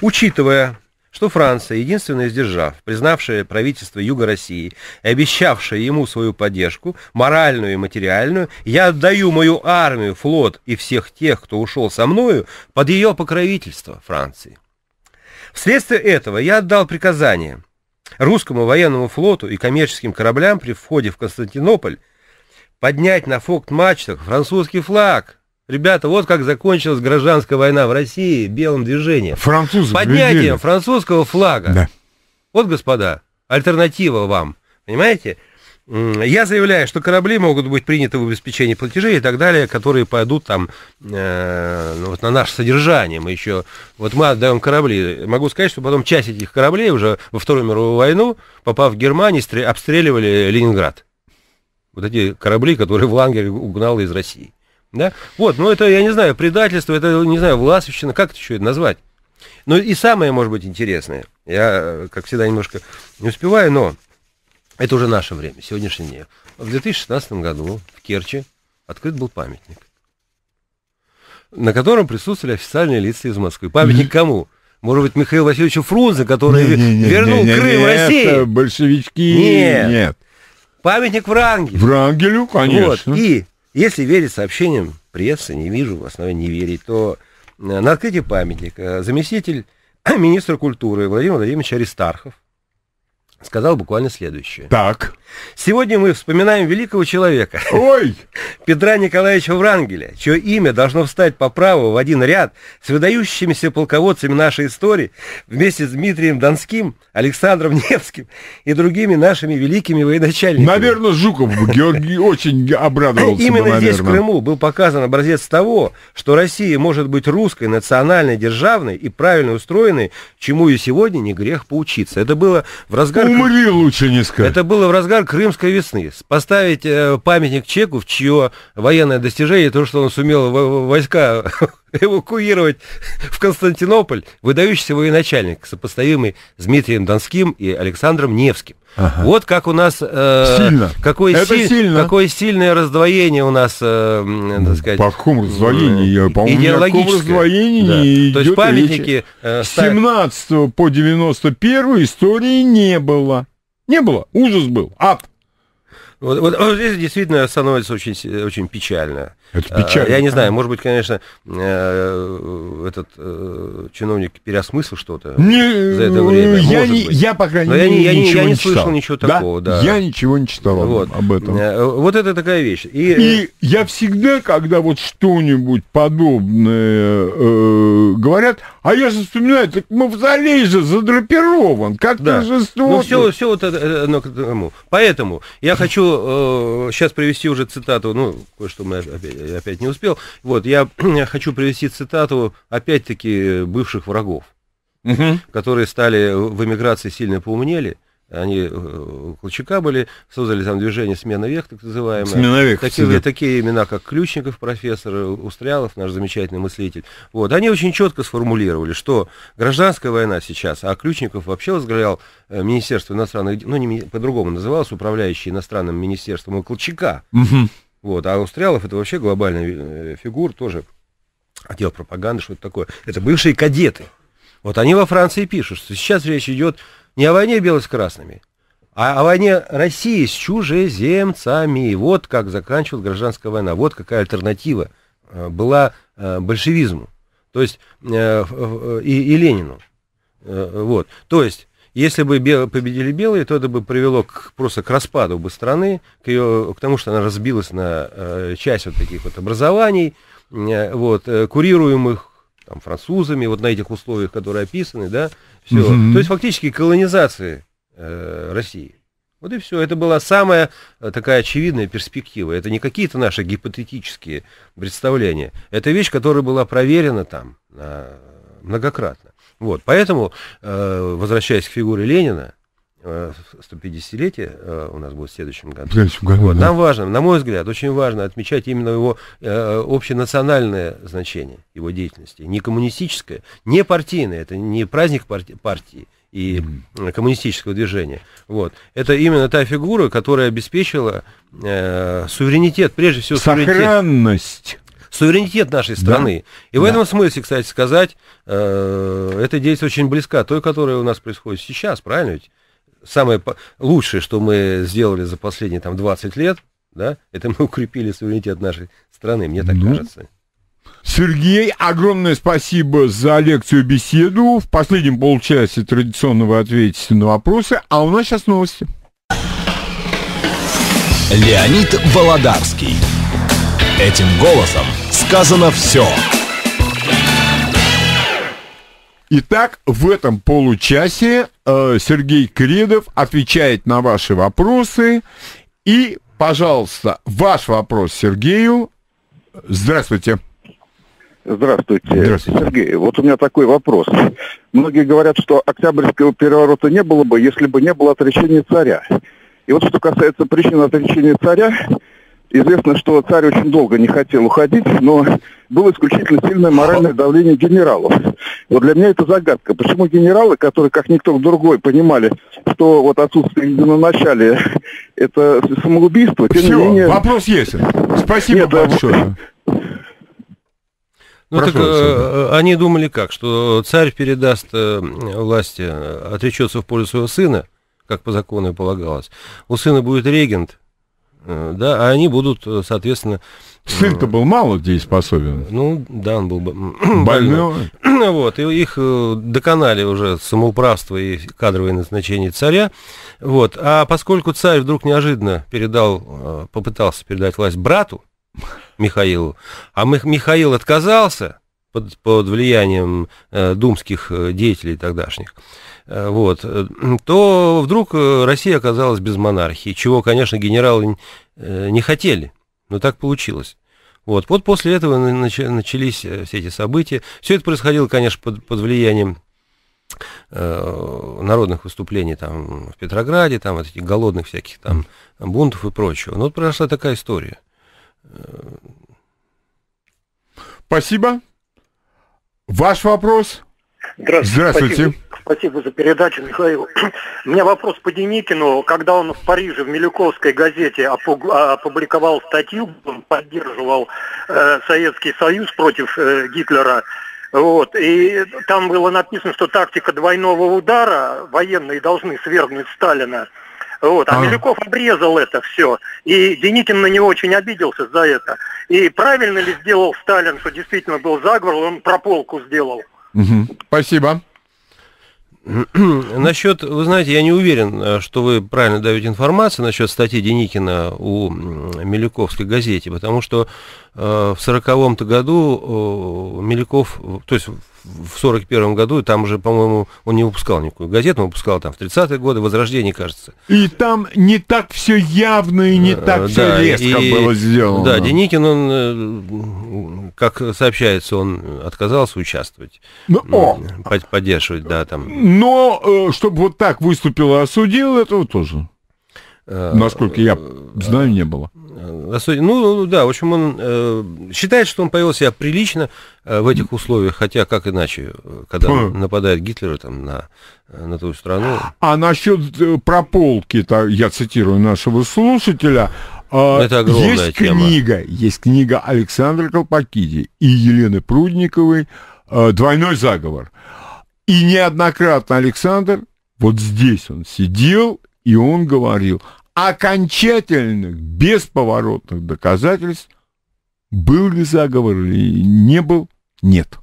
Учитывая что Франция, единственная из держав, признавшая правительство Юга России и обещавшая ему свою поддержку, моральную и материальную, я отдаю мою армию, флот и всех тех, кто ушел со мною, под ее покровительство Франции. Вследствие этого я отдал приказание русскому военному флоту и коммерческим кораблям при входе в Константинополь поднять на фокт-мачтах французский флаг, Ребята, вот как закончилась гражданская война в России белым движением. Французы Поднятием введели. французского флага. Да. Вот, господа, альтернатива вам. Понимаете? Я заявляю, что корабли могут быть приняты в обеспечении платежей и так далее, которые пойдут там э, ну, вот на наше содержание. Мы еще, вот мы отдаем корабли. Могу сказать, что потом часть этих кораблей уже во Вторую мировую войну, попав в Германию, обстреливали Ленинград. Вот эти корабли, которые в Влангер угнал из России. Да? Вот, ну это, я не знаю, предательство, это, не знаю, власовщина, как это еще это назвать? Ну и самое, может быть, интересное, я, э, как всегда, немножко не успеваю, но это уже наше время, сегодняшнее день. В 2016 году в Керчи открыт был памятник, на котором присутствовали официальные лица из Москвы. Памятник кому? Может быть, Михаил Васильевичу Фрунзе, который не, не, не, вернул не, не, Крым не, России? Это большевички. Нет. нет. Памятник Врангелю. Врангелю, конечно. Вот. И если верить сообщениям прессы, не вижу в основания не верить, то э, на открытии памятника э, заместитель министра культуры Владимир Владимирович Аристархов сказал буквально следующее. Так. Сегодня мы вспоминаем великого человека. Ой! Петра Николаевича Врангеля, чье имя должно встать по праву в один ряд с выдающимися полководцами нашей истории вместе с Дмитрием Донским, Александром Невским и другими нашими великими военачальниками. Наверное, Жуков Георгий очень обрадовался ну, Именно бы, здесь, в Крыму, был показан образец того, что Россия может быть русской, национальной, державной и правильно устроенной, чему и сегодня не грех поучиться. Это было в разгар умри лучше не сказать. Это было в разгар Крымской весны. Поставить э, памятник Чеку, в чье военное достижение, то, что он сумел войска эвакуировать в Константинополь выдающийся военачальник, сопоставимый с Дмитрием Донским и Александром Невским. Ага. Вот как у нас... Э, сильно. Какое, Это силь, сильно. какое сильное раздвоение у нас, э, так сказать... По какому раздвоению? Я, по идеологическое. раздвоении да. не То есть памятники... Э, 17 по 91 истории не было. Не было. Ужас был. Ад. Вот, вот, вот здесь действительно становится очень, очень печально. Это а, печально. Я не знаю, может быть, конечно, э, этот э, чиновник переосмыслил что-то за это время. Я, не, я по крайней мере, я, я, ничего я не, слышал ничего да? такого. Да? Я ничего не читал вот. об этом. Э, вот это такая вещь. И, И я всегда, когда вот что-нибудь подобное э, говорят, а я же вспоминаю, так мавзолей же задрапирован, как да. торжество. Ну, все, все вот это, ну, к тому. Поэтому я хочу э, сейчас привести уже цитату, ну, кое-что мы опять опять не успел. Вот, я хочу привести цитату, опять-таки, бывших врагов, угу. которые стали в эмиграции сильно поумнели, они э, Колчака были, создали там движение «Смена век», так называемое. «Смена век». Такие, такие имена, как Ключников, профессор, э, Устрялов, наш замечательный мыслитель. Вот. Они очень четко сформулировали, что гражданская война сейчас, а Ключников вообще возглавлял э, Министерство иностранных ну, не, по-другому называлось, управляющий иностранным министерством, и Колчака. Угу. Вот. А Устрялов это вообще глобальная э, фигура, тоже отдел пропаганды, что то такое. Это бывшие кадеты. Вот они во Франции пишут, что сейчас речь идет не о войне белых с красными, а о войне России с чужеземцами. Вот как заканчивалась гражданская война, вот какая альтернатива э, была э, большевизму, то есть и, и Ленину. Вот. То есть если бы победили белые, то это бы привело к, просто к распаду бы страны, к, ее, к тому, что она разбилась на э, часть вот таких вот образований, э, вот, э, курируемых там, французами, вот на этих условиях, которые описаны, да, все. Угу. То есть фактически колонизации э, России. Вот и все. Это была самая э, такая очевидная перспектива. Это не какие-то наши гипотетические представления. Это вещь, которая была проверена там э, многократно. Вот, поэтому, э, возвращаясь к фигуре Ленина, 150-летие э, э, у нас будет в следующем году. В следующем году вот. да. Нам важно, на мой взгляд, очень важно отмечать именно его э, общенациональное значение его деятельности. Не коммунистическое, не партийное, это не праздник парти партии и коммунистического движения. Вот. Это именно та фигура, которая обеспечила э, суверенитет, прежде всего Сохранность. суверенитет. Сохранность суверенитет нашей страны. Да. И в да. этом смысле, кстати сказать, это эта очень близко той, которая у нас происходит сейчас, правильно ведь? Самое лучшее, что мы сделали за последние там, 20 лет, да, это мы укрепили суверенитет нашей страны, мне так ну, кажется. Сергей, огромное спасибо за лекцию беседу. В последнем получасе традиционно вы ответите на вопросы, а у нас сейчас новости. Леонид Володарский. Этим голосом сказано все. Итак, в этом получасе э, Сергей Кридов отвечает на ваши вопросы. И, пожалуйста, ваш вопрос Сергею. Здравствуйте. Здравствуйте. Здравствуйте. Сергей, вот у меня такой вопрос. Многие говорят, что Октябрьского переворота не было бы, если бы не было отречения царя. И вот что касается причин отречения царя, Известно, что царь очень долго не хотел уходить, но было исключительно сильное моральное давление генералов. Вот для меня это загадка. Почему генералы, которые, как никто другой, понимали, что вот отсутствие на начале это самоубийство, тем Все, не менее... вопрос есть. Спасибо Нет, большое. Ну Прошу так э, они думали как, что царь передаст э, власти, э, отречется в пользу своего сына, как по закону и полагалось. У сына будет регент, Э, да, а они будут, э, соответственно... Э, Сын-то был мало дееспособен. Ну, да, он был больной. Вот, и их доконали уже самоуправство и кадровое назначение царя. Вот, а поскольку царь вдруг неожиданно передал, попытался передать власть брату, Михаилу, а Михаил отказался под, под влиянием думских деятелей тогдашних, Э, вот, э, то вдруг э, Россия оказалась без монархии, чего, конечно, генералы не хотели, но так получилось. Вот, вот после этого начались все эти события. Все это происходило, конечно, под, под влиянием народных выступлений там в Петрограде, там вот этих голодных всяких там бунтов и прочего. Но вот произошла такая история. Спасибо. Ваш вопрос. Здравствуйте. Здравствуйте. Спасибо спасибо за передачу, Михаил. У меня вопрос по Деникину. Когда он в Париже в Милюковской газете опубликовал статью, он поддерживал э, Советский Союз против э, Гитлера, вот. И там было написано, что тактика двойного удара, военные должны свергнуть Сталина. Вот. А, а. Милюков обрезал это все. И Деникин на него очень обиделся за это. И правильно ли сделал Сталин, что действительно был заговор, он прополку сделал. Угу. Спасибо. Насчет, вы знаете, я не уверен, э, что вы правильно даете информацию насчет статьи Деникина у Милюковской газете, потому что Э, в сороковом-то году Меляков, то есть в сорок первом году, там уже, по-моему, он не выпускал никакую газету, он выпускал там в 30-е годы, Возрождение, кажется. И там не так все явно и не э, так да, все резко и, было сделано. Да, Деникин, он, э, как сообщается, он отказался участвовать, ну, о, поддерживать, да, там. Но, чтобы вот так выступил и осудил, этого тоже, насколько я знаю, не было. Э, ну, ну, ну, да, в общем, он э, считает, что он повел себя прилично э, в этих условиях, хотя как иначе, когда хм. нападает Гитлер там, на, на ту страну. А насчет прополки, я цитирую нашего слушателя, ну, это есть тема. книга, есть книга Александра Колпакиди и Елены Прудниковой «Двойной заговор». И неоднократно Александр, вот здесь он сидел, и он говорил, окончательных, бесповоротных доказательств, был ли заговор или не был, нет.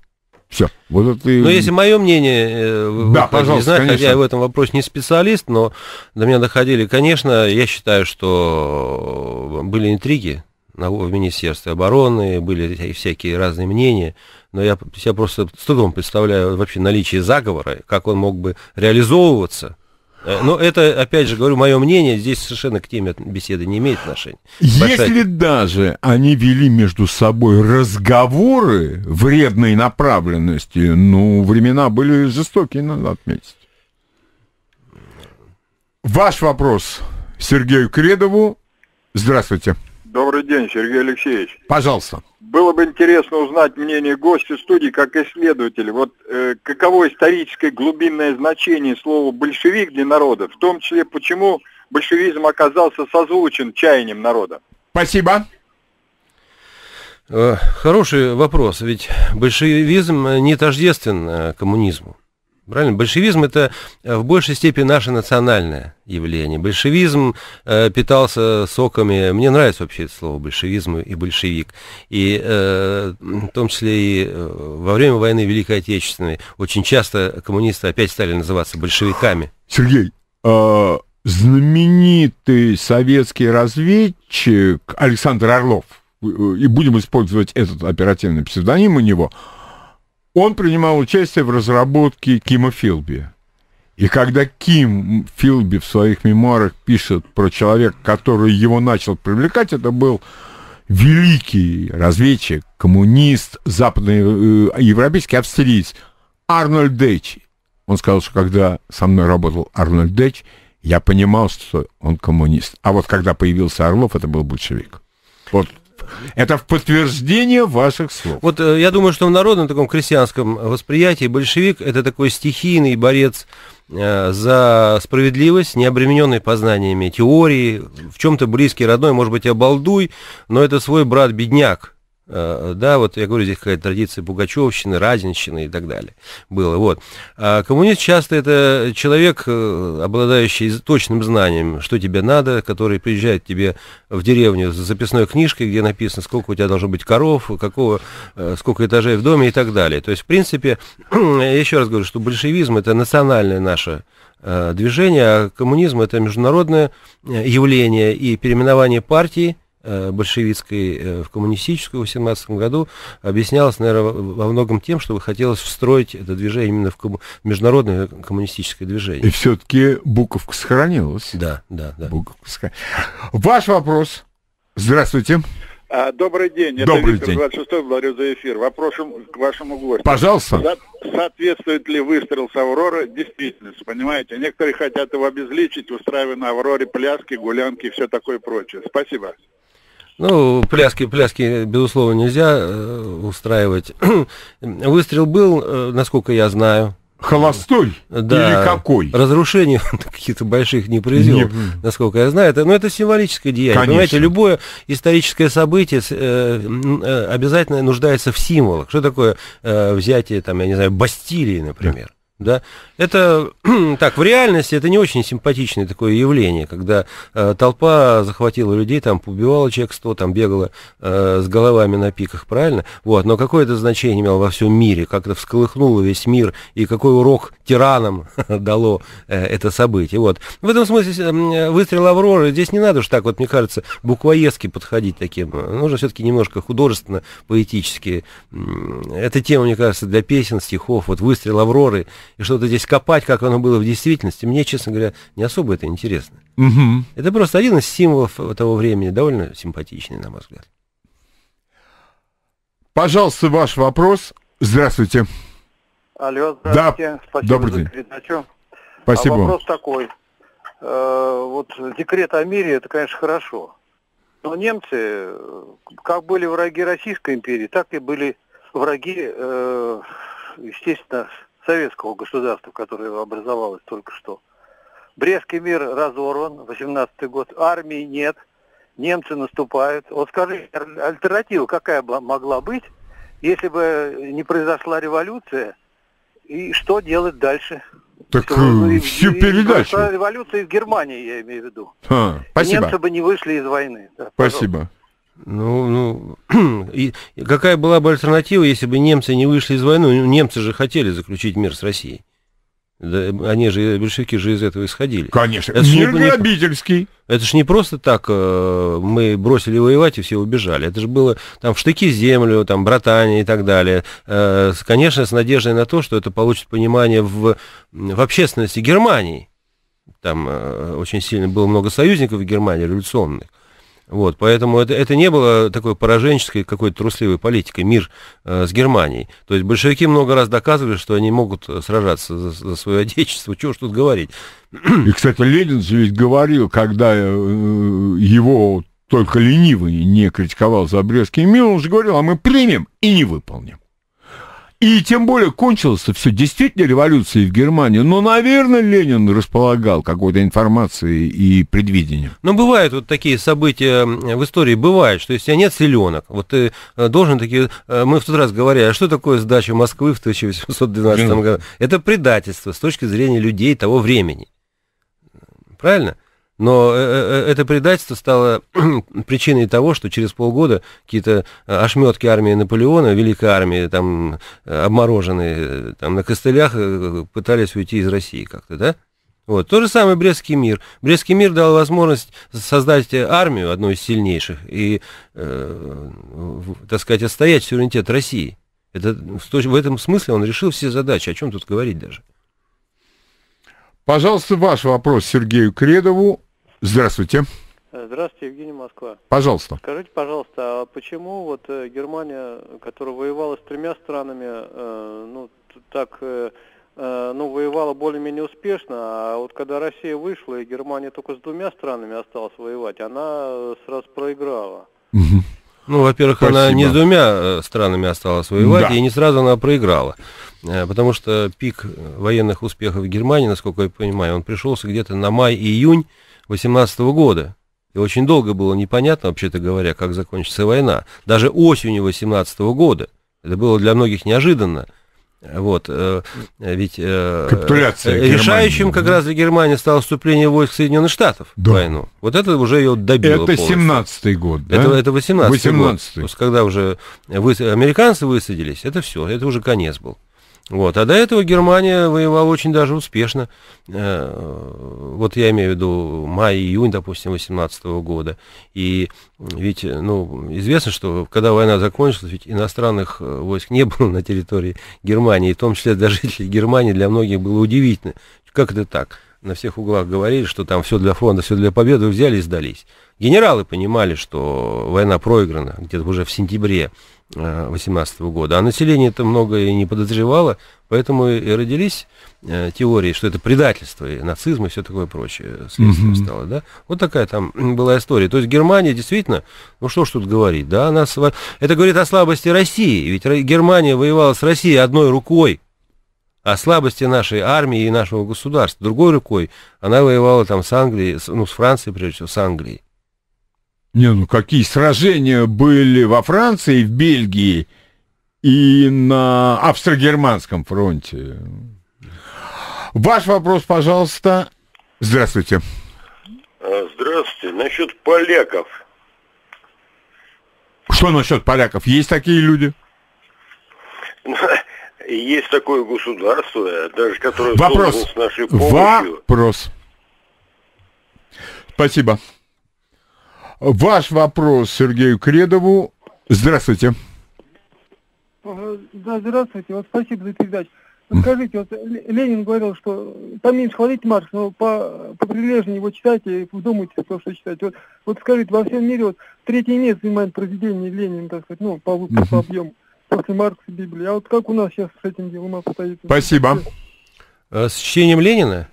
Все. Вот это... Ну, если мое мнение, э, вы да, пожалуйста, не знаете, конечно. хотя я в этом вопросе не специалист, но до меня доходили, конечно, я считаю, что были интриги в Министерстве обороны, были всякие разные мнения, но я себя просто с трудом представляю вообще наличие заговора, как он мог бы реализовываться – Э, но это, опять же, говорю, мое мнение здесь совершенно к теме беседы не имеет отношения. Если Большая... даже они вели между собой разговоры вредной направленности, ну, времена были жестокие, надо отметить. Ваш вопрос Сергею Кредову. Здравствуйте. Добрый день, Сергей Алексеевич. Пожалуйста. Было бы интересно узнать мнение гостя студии как исследователя. Вот э, каково историческое глубинное значение слова «большевик» для народа, в том числе почему большевизм оказался созвучен чаянием народа? Спасибо. Э, хороший вопрос, ведь большевизм не тождествен э, коммунизму. Правильно? Большевизм это э, в большей степени наше национальное явление. Большевизм э, питался соками, мне нравится вообще это слово, большевизм и большевик. И э, в том числе и э, во время войны Великой Отечественной очень часто коммунисты опять стали называться большевиками. Сергей, э, знаменитый советский разведчик Александр Орлов, э, и будем использовать этот оперативный псевдоним у него – он принимал участие в разработке Кима Филби. И когда Ким Филби в своих мемуарах пишет про человека, который его начал привлекать, это был великий разведчик, коммунист, западный, э, европейский австриец Арнольд Дечи. Он сказал, что когда со мной работал Арнольд Деч, я понимал, что он коммунист. А вот когда появился Орлов, это был большевик. Вот это в подтверждение ваших слов. Вот э, я думаю, что в народном таком крестьянском восприятии большевик это такой стихийный борец э, за справедливость, не обремененный познаниями теории, в чем-то близкий, родной, может быть, обалдуй, но это свой брат-бедняк, Э, да, вот я говорю, здесь какая-то традиция бугачевщины, Разинщины и так далее было. Вот. А коммунист часто это человек, э, обладающий точным знанием, что тебе надо, который приезжает тебе в деревню с записной книжкой, где написано, сколько у тебя должно быть коров, какого, э, сколько этажей в доме и так далее. То есть, в принципе, я еще раз говорю, что большевизм – это национальное наше движение, а коммунизм – это международное явление и переименование партии – Э, большевистской э, в коммунистическую в 18 году объяснялось, наверное, во многом тем, что хотелось встроить это движение именно в комму... международное коммунистическое движение. И все-таки буковка сохранилась. Да, да, да. Буковка сохранилась. Ваш вопрос. Здравствуйте. А, добрый день. Это Добрый Виктор день. 26 благодарю за эфир. Вопрос к вашему гостю. Пожалуйста. соответствует ли выстрел с «Авроры» действительности, понимаете? Некоторые хотят его обезличить, устраивая на «Авроре» пляски, гулянки и все такое прочее. Спасибо. Ну, пляски, пляски, безусловно, нельзя э, устраивать. Выстрел был, э, насколько я знаю, Холостой? Да. Или какой? Разрушений каких-то больших не произвел, не... насколько я знаю. Это, но ну, это символическое деяние. Конечно. Понимаете, любое историческое событие э, э, обязательно нуждается в символах. Что такое э, взятие, там, я не знаю, Бастилии, например? Да да. Это так, в реальности это не очень симпатичное такое явление, когда э, толпа захватила людей, там убивала человек сто, там бегала э, с головами на пиках, правильно? Вот, но какое это значение имело во всем мире, как-то всколыхнуло весь мир, и какой урок тиранам дало э, это событие. Вот. В этом смысле э, выстрел Авроры, здесь не надо уж так, вот мне кажется, буквоески подходить таким. Нужно все-таки немножко художественно, поэтически. Эта тема, мне кажется, для песен, стихов, вот выстрел Авроры – и что-то здесь копать, как оно было в действительности, мне, честно говоря, не особо это интересно. Угу. Это просто один из символов того времени, довольно симпатичный, на мой взгляд. Пожалуйста, ваш вопрос. Здравствуйте. Алло, здравствуйте. Да. Спасибо Добрый за день. передачу. Спасибо. А вопрос такой. Э, вот декрет о мире, это, конечно, хорошо. Но немцы, как были враги Российской империи, так и были враги, э, естественно, советского государства, которое образовалось только что. Брестский мир разорван, 18-й год, армии нет, немцы наступают. Вот скажи, альтернатива какая бы могла быть, если бы не произошла революция, и что делать дальше? Так ну, всю и, передачу. революция в Германии, я имею в виду. А, спасибо. Немцы бы не вышли из войны. Да, спасибо. Пожалуйста. Ну, ну и какая была бы альтернатива, если бы немцы не вышли из войны? Ну, немцы же хотели заключить мир с Россией. Да, они же, большевики же из этого исходили. Конечно, это мир не, грабительский. Это же не просто так э, мы бросили воевать и все убежали. Это же было там в штыки землю, там братания и так далее. Э, конечно, с надеждой на то, что это получит понимание в, в общественности Германии. Там э, очень сильно было много союзников в Германии революционных. Вот, поэтому это, это не было такой пораженческой какой-то трусливой политикой, мир э, с Германией. То есть большевики много раз доказывали, что они могут э, сражаться за, за свое отечество, чего ж тут говорить. И, кстати, Ленин же ведь говорил, когда э, его только ленивый не критиковал за Брестский мир, он же говорил, а мы примем и не выполним. И тем более кончилось-то все действительно революцией в Германии. Но, наверное, Ленин располагал какой-то информацией и предвидением. Но ну, бывают вот такие события в истории, бывает, что если нет силенок, вот ты э, должен такие... Э, мы в тот раз говорили, а что такое сдача Москвы в 1812 году? Это предательство с точки зрения людей того времени. Правильно? Но э, э, э, это предательство стало причиной того, что через полгода какие-то ошметки армии Наполеона, великой армии, там, обмороженные, там, на костылях пытались уйти из России как-то, да? Вот. То же самое Брестский мир. Брестский мир дал возможность создать армию, одну из сильнейших, и, э, так сказать, отстоять суверенитет России. Это, в этом смысле он решил все задачи, о чем тут говорить даже. Пожалуйста, ваш вопрос Сергею Кредову. Здравствуйте. Здравствуйте, Евгений Москва. Пожалуйста. Скажите, пожалуйста, а почему вот э, Германия, которая воевала с тремя странами, э, ну, так, э, ну, воевала более-менее успешно, а вот когда Россия вышла и Германия только с двумя странами осталась воевать, она сразу проиграла. Угу. Ну, во-первых, Спасибо. она не с двумя странами осталась воевать, да. и не сразу она проиграла. Э, потому что пик э, военных успехов в Германии, насколько я понимаю, он пришелся где-то на май-июнь 18 года. И очень долго было непонятно, вообще-то говоря, как закончится война. Даже осенью 18 года. Это было для многих неожиданно. Вот, э, ведь э, Капитуляция э, решающим Германии, как да? раз для Германии стало вступление войск Соединенных Штатов да. в войну. Вот это уже ее добило. Это 17-й год, да? Это, это 18-й 18 год. То есть, когда уже вы, американцы высадились, это все, это уже конец был. Вот. А до этого Германия воевала очень даже успешно. Э, вот я имею в виду май-июнь, допустим, 18 года. И ведь, ну, известно, что когда война закончилась, ведь иностранных э, войск не было на территории Германии, и в том числе даже жителей Германии для многих было удивительно. Как это так? на всех углах говорили, что там все для фронта, все для победы, взяли и сдались. Генералы понимали, что война проиграна где-то уже в сентябре 18 э, года, а население это многое не подозревало, поэтому и родились э, теории, что это предательство и нацизм и все такое прочее следствием mm стало, да. Вот такая там была история. То есть Германия действительно, ну что ж тут говорить, да, она... Это говорит о слабости России, ведь Германия воевала с Россией одной рукой, о слабости нашей армии и нашего государства. Другой рукой она воевала там с Англией, ну, с Францией, прежде всего, с Англией. Не, ну какие сражения были во Франции, в Бельгии и на австро-германском фронте. Ваш вопрос, пожалуйста. Здравствуйте. А, здравствуйте. Насчет поляков. Что насчет поляков? Есть такие люди? Ну, есть такое государство, даже которое Вопрос. с нашей помощью. Вопрос. Спасибо. Ваш вопрос Сергею Кредову. Здравствуйте. Э, да, здравствуйте. Вот спасибо за передачу. Скажите, вот Ленин говорил, что поменьше хвалить Маркс, но по, по его читайте и вдумайтесь в то, что читаете. Вот, вот скажите, во всем мире вот третье место занимает произведение Ленина, так сказать, ну, по, по объему после Маркса и Библии. А вот как у нас сейчас с этим делом обстоит? Спасибо. Э, с чтением Ленина?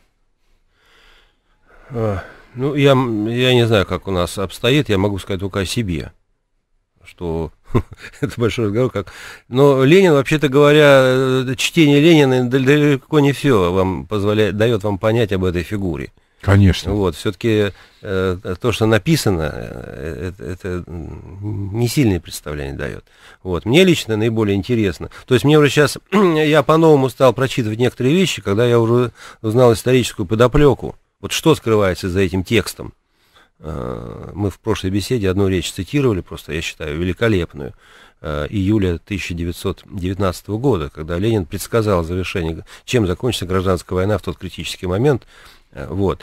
Э, ну, я, я не знаю, как у нас обстоит, я могу сказать только о себе, что это большой разговор. Как... Но Ленин, вообще-то говоря, э, чтение Ленина далеко не все вам позволяет, дает вам понять об этой фигуре. Конечно. Вот, все-таки э, то, что написано, это, э, это не сильное представление дает. Вот. Мне лично наиболее интересно. То есть мне уже сейчас, я по-новому стал прочитывать некоторые вещи, когда я уже узнал историческую подоплеку. Вот что скрывается за этим текстом. Э, мы в прошлой беседе одну речь цитировали, просто, я считаю, великолепную июля 1919 года, когда Ленин предсказал завершение, чем закончится гражданская война в тот критический момент, Э, вот.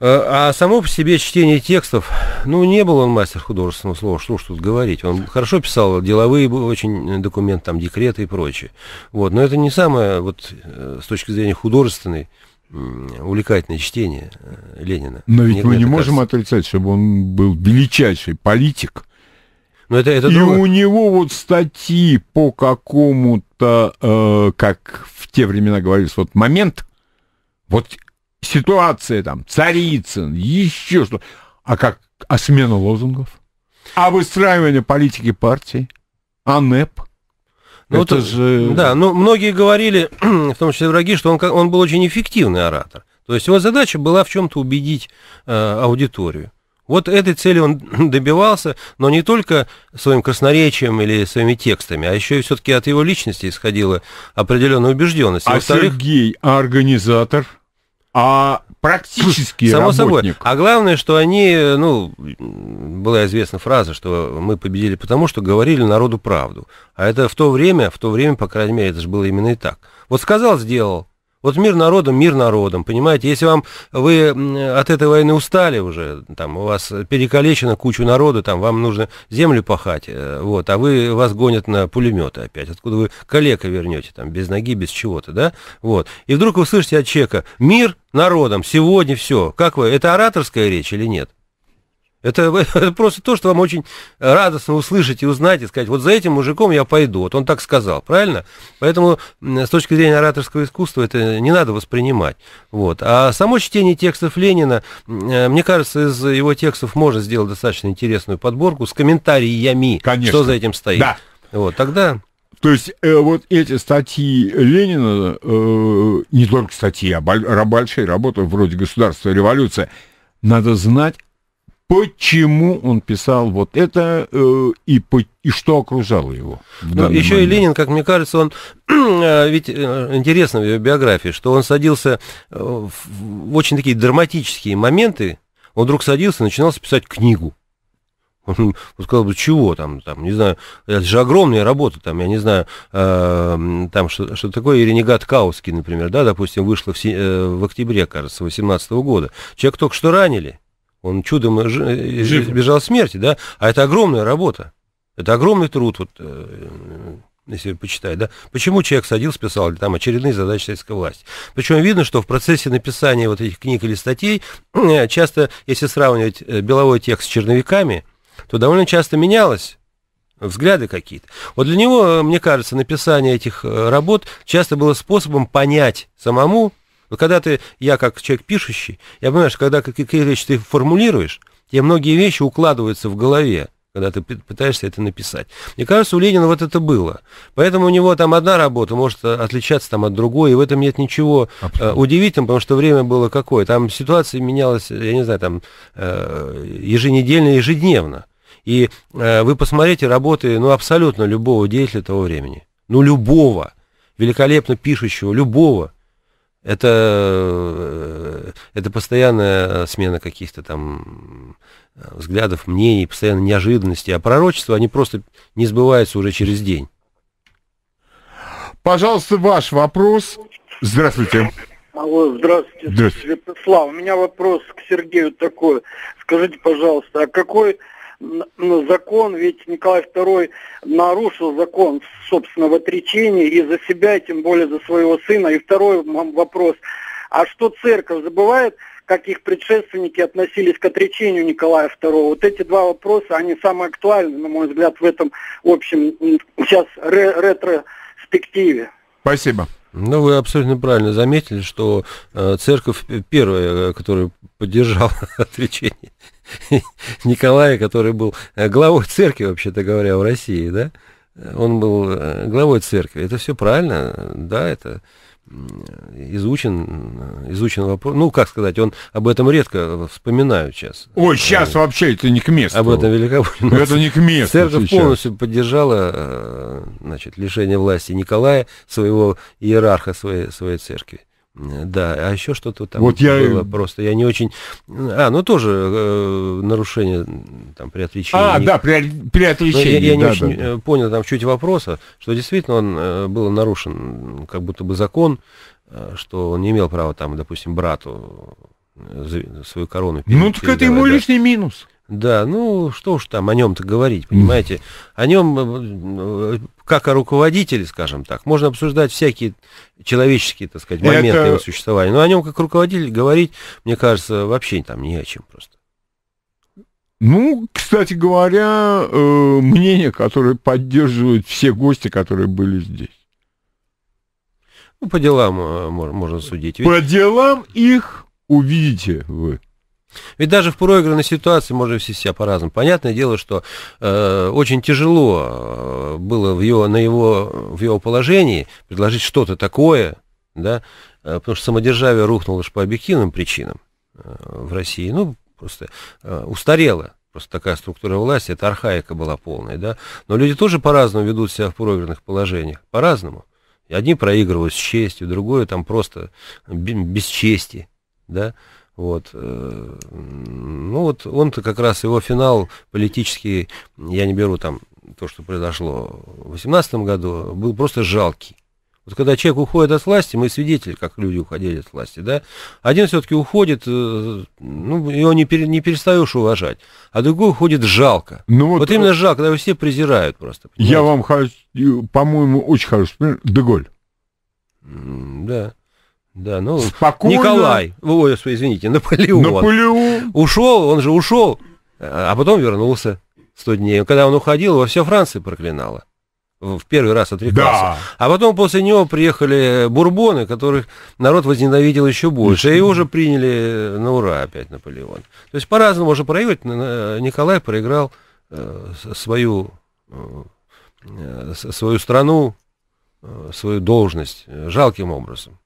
Э, а само по себе чтение текстов, ну, не был он мастер художественного слова, что уж тут говорить. Он хорошо писал деловые очень э, документы, там, декреты и прочее. Вот. Но это не самое, вот, с точки зрения художественной, увлекательное чтение Ленина. Но ведь Мне мы не можем кажется. отрицать, чтобы он был величайший политик. Но это, это и другое. у него вот статьи по какому-то, э, как в те времена говорилось, вот момент, вот ситуация там, Царицын, еще что. А как? А смена лозунгов? А выстраивание политики партии? А НЭП? Ну, это, это же... Да, но ну, многие говорили, в том числе враги, что он, он был очень эффективный оратор. То есть его задача была в чем-то убедить э, аудиторию. Вот этой цели он добивался, но не только своим красноречием или своими текстами, а еще и все-таки от его личности исходила определенная убежденность. А Сергей, а организатор? а практически Само работник. собой. А главное, что они, ну, была известна фраза, что мы победили потому, что говорили народу правду. А это в то время, в то время, по крайней мере, это же было именно и так. Вот сказал, сделал, вот мир народом, мир народом, понимаете? Если вам, вы от этой войны устали уже, там, у вас перекалечено кучу народа, там, вам нужно землю пахать, э, вот, а вы, вас гонят на пулеметы опять, откуда вы коллега вернете, там, без ноги, без чего-то, да? Вот. И вдруг вы слышите от чека «Мир народом, сегодня все». Как вы, это ораторская речь или нет? Это, это просто то, что вам очень радостно услышать и узнать, и сказать, вот за этим мужиком я пойду. Вот он так сказал, правильно? Поэтому с точки зрения ораторского искусства это не надо воспринимать. Вот. А само чтение текстов Ленина, э, мне кажется, из его текстов можно сделать достаточно интересную подборку с комментариями, Конечно. что за этим стоит. Да. Вот, тогда... То есть э, вот эти статьи Ленина, э, не только статьи, а большие работы вроде «Государство и революция», надо знать, почему он писал вот это э, и, по, и что окружало его. Ну, еще и Ленин, как мне кажется, он э, ведь э, интересно в его биографии, что он садился э, в очень такие драматические моменты, он вдруг садился и начинал писать книгу. Он сказал бы, чего там, там, не знаю, это же огромная работа, там, я не знаю, э, там, что, что такое Иренегат Кауский, например, да, допустим, вышло в, э, в октябре, кажется, 18 года. Человек только что ранили, он чудом э, э, Жив. бежал смерти, да? А это огромная работа. Это огромный труд, вот, э, если почитать, да? Почему человек садился, писал там очередные задачи советской власти? Причем видно, что в процессе написания вот этих книг или статей, часто, если сравнивать беловой текст с черновиками, то довольно часто менялось взгляды какие-то. Вот для него, мне кажется, написание этих работ часто было способом понять самому, но когда ты, я как человек пишущий, я понимаешь, когда какие вещи ты формулируешь, тебе многие вещи укладываются в голове, когда ты пытаешься это написать. Мне кажется, у Ленина вот это было. Поэтому у него там одна работа может э, отличаться там от другой, и в этом нет ничего э, Абсолютно. удивительного, потому что время было какое. Там ситуация менялась, э, я не знаю, там еженедельно, ежедневно. И вы посмотрите работы, ну, абсолютно любого деятеля того времени. Ну, любого, великолепно пишущего, любого это, э, это постоянная смена каких-то там э, взглядов, мнений, постоянно неожиданности. А пророчества, они просто не сбываются уже через день. Пожалуйста, ваш вопрос. Здравствуйте. Алло, здравствуйте, здравствуйте. Святослав. У меня вопрос к Сергею такой. Скажите, пожалуйста, а какой закон, ведь Николай II нарушил закон собственного отречения и за себя, и тем более за своего сына. И второй вопрос, а что церковь забывает, как их предшественники относились к отречению Николая II? Вот эти два вопроса, они самые актуальны, на мой взгляд, в этом общем сейчас ре ретроспективе. Спасибо. Ну, вы абсолютно правильно заметили, что э, церковь первая, э, которая поддержала отречение Николая, который был э, главой церкви, вообще-то говоря, в России, да? Э, он был э, главой церкви. Это все правильно, да, это изучен, изучен вопрос. Ну, как сказать, он об этом редко вспоминают сейчас. Ой, сейчас а, вообще это не к месту. Об этом великобольно. Это не к месту Церковь сейчас. полностью поддержала значит, лишение власти Николая, своего иерарха своей, своей церкви. Э, да, а еще что-то там вот было просто. Я не очень. А, ну тоже э, нарушение там при отвлечении. А, да, при, при отвлечении. Ну, я, я не да, очень да. Э, понял там чуть вопроса, что действительно он э, был нарушен, как будто бы закон, э, что он не имел права там, допустим, брату э, свою корону. Перед, ну так это ему да. лишний минус. Да, ну что уж там о нем-то говорить, понимаете? О нем, э, как о руководителе, скажем так, можно обсуждать всякие человеческие, так сказать, моменты Это... его существования. Но о нем как руководитель говорить, мне кажется, вообще там не о чем просто. Ну, кстати говоря, э, мнение, которое поддерживают все гости, которые были здесь. Ну, по делам э, можно судить. По делам их увидите вы. Ведь даже в проигранной ситуации можно вести себя по-разному. Понятное дело, что э, очень тяжело э, было в его, на его, в его положении предложить что-то такое, да, э, потому что самодержавие рухнуло лишь по объективным причинам э, в России. Ну, просто э, устарело. Просто такая структура власти, это архаика была полная, да. Но люди тоже по-разному ведут себя в проигранных положениях. По-разному. Одни проигрывают с честью, другое там просто без чести, да. Вот. Ну вот он-то как раз, его финал политический, я не беру там то, что произошло в 2018 году, был просто жалкий. Вот когда человек уходит от власти, мы свидетели, как люди уходили от власти, да. Один все-таки уходит, э, ну, его не, пере, не перестаешь уважать, а другой уходит жалко. Ну, вот, вот именно жалко, когда его все презирают просто. Понимаете? Я вам, хочу, по-моему, очень хороший пример Деголь. Да. Да, ну, Спокойно. Николай, ой, извините, Наполеон. Наполеон. Ушел, он же ушел, а потом вернулся 100 дней. Когда он уходил, его вся Франция проклинала. В первый раз отреклался. Да. А потом после него приехали бурбоны, которых народ возненавидел еще больше. И уже приняли на ура опять Наполеон. То есть по-разному можно проиграть. Николай проиграл э, свою, э, э свою страну, э, свою должность э, жалким образом.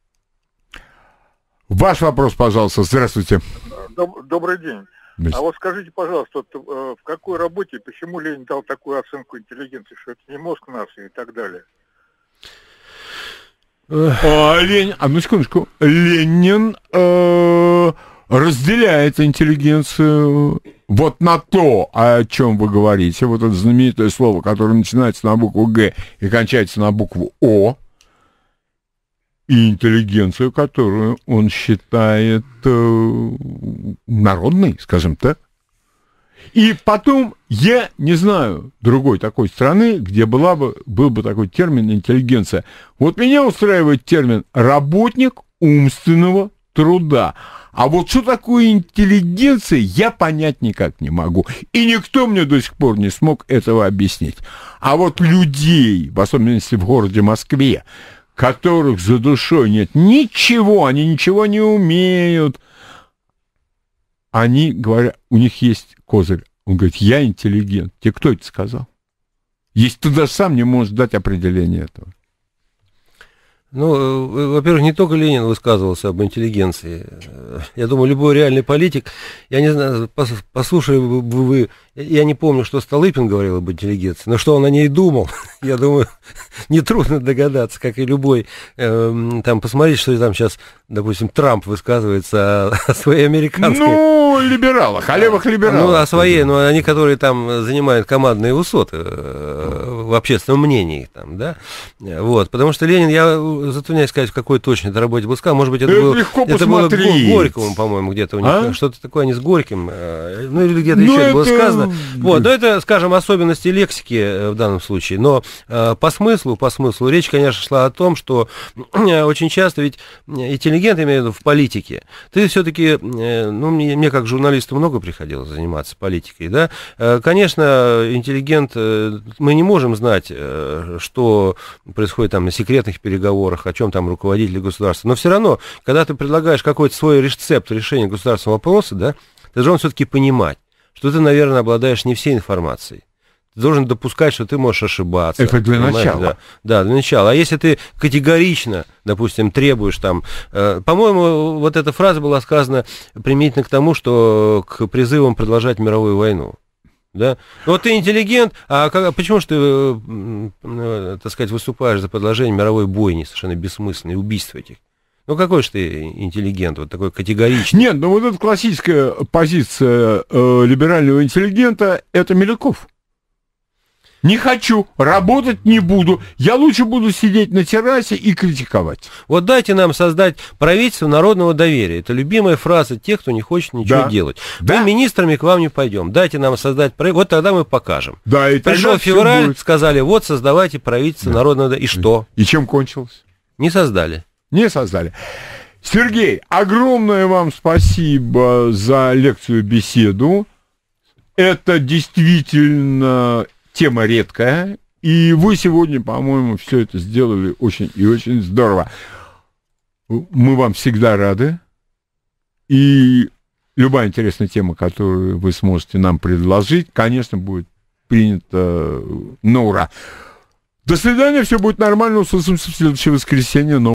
Ваш вопрос, пожалуйста. Здравствуйте. добрый день. Здравствуйте. А вот скажите, пожалуйста, э, в какой работе, почему Ленин дал такую оценку интеллигенции, что это не мозг нации и так далее? Э, а, Ленин, одну а, секундочку. Ленин э, разделяет интеллигенцию вот на то, о чем вы говорите, вот это знаменитое слово, которое начинается на букву «Г» и кончается на букву «О», и интеллигенцию, которую он считает э, народной, скажем так. И потом, я не знаю другой такой страны, где была бы, был бы такой термин интеллигенция. Вот меня устраивает термин «работник умственного труда». А вот что такое интеллигенция, я понять никак не могу. И никто мне до сих пор не смог этого объяснить. А вот людей, в особенности в городе Москве, которых за душой нет ничего, они ничего не умеют. Они говорят, у них есть козырь. Он говорит, я интеллигент. Тебе кто это сказал? Если ты даже сам не можешь дать определение этого. Ну, э, э, во-первых, не только Ленин высказывался об интеллигенции. Э, я думаю, любой реальный политик, я не знаю, послушали бы вы, я не помню, что Столыпин говорил об интеллигенции, но что он о ней думал, я думаю, нетрудно догадаться, как и любой, там, посмотреть, что там сейчас, допустим, Трамп высказывается о, о своей американской... Ну, либералах, о левых а, ну, либералах. Ну, о своей, но ну, они, которые там занимают командные высоты в общественном мнении, там, да, вот, потому что Ленин, я затрудняюсь сказать, в какой точно эта работе был сказан, может быть, это, да было, легко это посмотреть. было Горькому, по-моему, где-то у них, а? что-то такое, не с Горьким, э, ну, или где-то ну, еще это было сказано, вот, но это, скажем, особенности лексики э, в данном случае, но э, по смыслу, по смыслу, речь, конечно, шла о том, что очень часто ведь интеллигент, я имею в виду, в политике, ты все-таки, ну, мне, мне как журналисту много приходилось заниматься политикой, да, конечно, интеллигент, мы не можем знать, э, что происходит там на секретных переговорах, о чем там руководители государства. Но все равно, когда ты предлагаешь какой-то свой рецепт решения государственного вопроса, да, ты должен все-таки понимать, что ты, наверное, обладаешь не всей информацией. Ты должен допускать, что ты можешь ошибаться. Это для начала. Да, да, для начала. А если ты категорично, допустим, требуешь там... Э, по-моему, вот эта фраза была сказана применительно к тому, что к призывам продолжать мировую войну. Да? Ну, вот ты интеллигент, а как, почему же ты, э, э, так сказать, выступаешь за предложение мировой бойни, совершенно бессмысленной, убийства этих? Ну какой же ты интеллигент, вот такой категоричный? Нет, ну вот эта классическая позиция э, либерального интеллигента – это Миляков. Не хочу, работать не буду. Я лучше буду сидеть на террасе и критиковать. Вот дайте нам создать правительство народного доверия. Это любимая фраза тех, кто не хочет ничего да. делать. Да. Мы министрами к вам не пойдем. Дайте нам создать правительство. Вот тогда мы покажем. Да, и Пришел февраль, будет... сказали, вот создавайте правительство да. народного доверия. И что? И чем кончилось? Не создали. Не создали. Сергей, огромное вам спасибо за лекцию, беседу. Это действительно тема редкая, и вы сегодня, по-моему, все это сделали очень и очень здорово. Мы вам всегда рады. И любая интересная тема, которую вы сможете нам предложить, конечно, будет принята на ура. До свидания, все будет нормально, услышимся в следующее воскресенье. Но...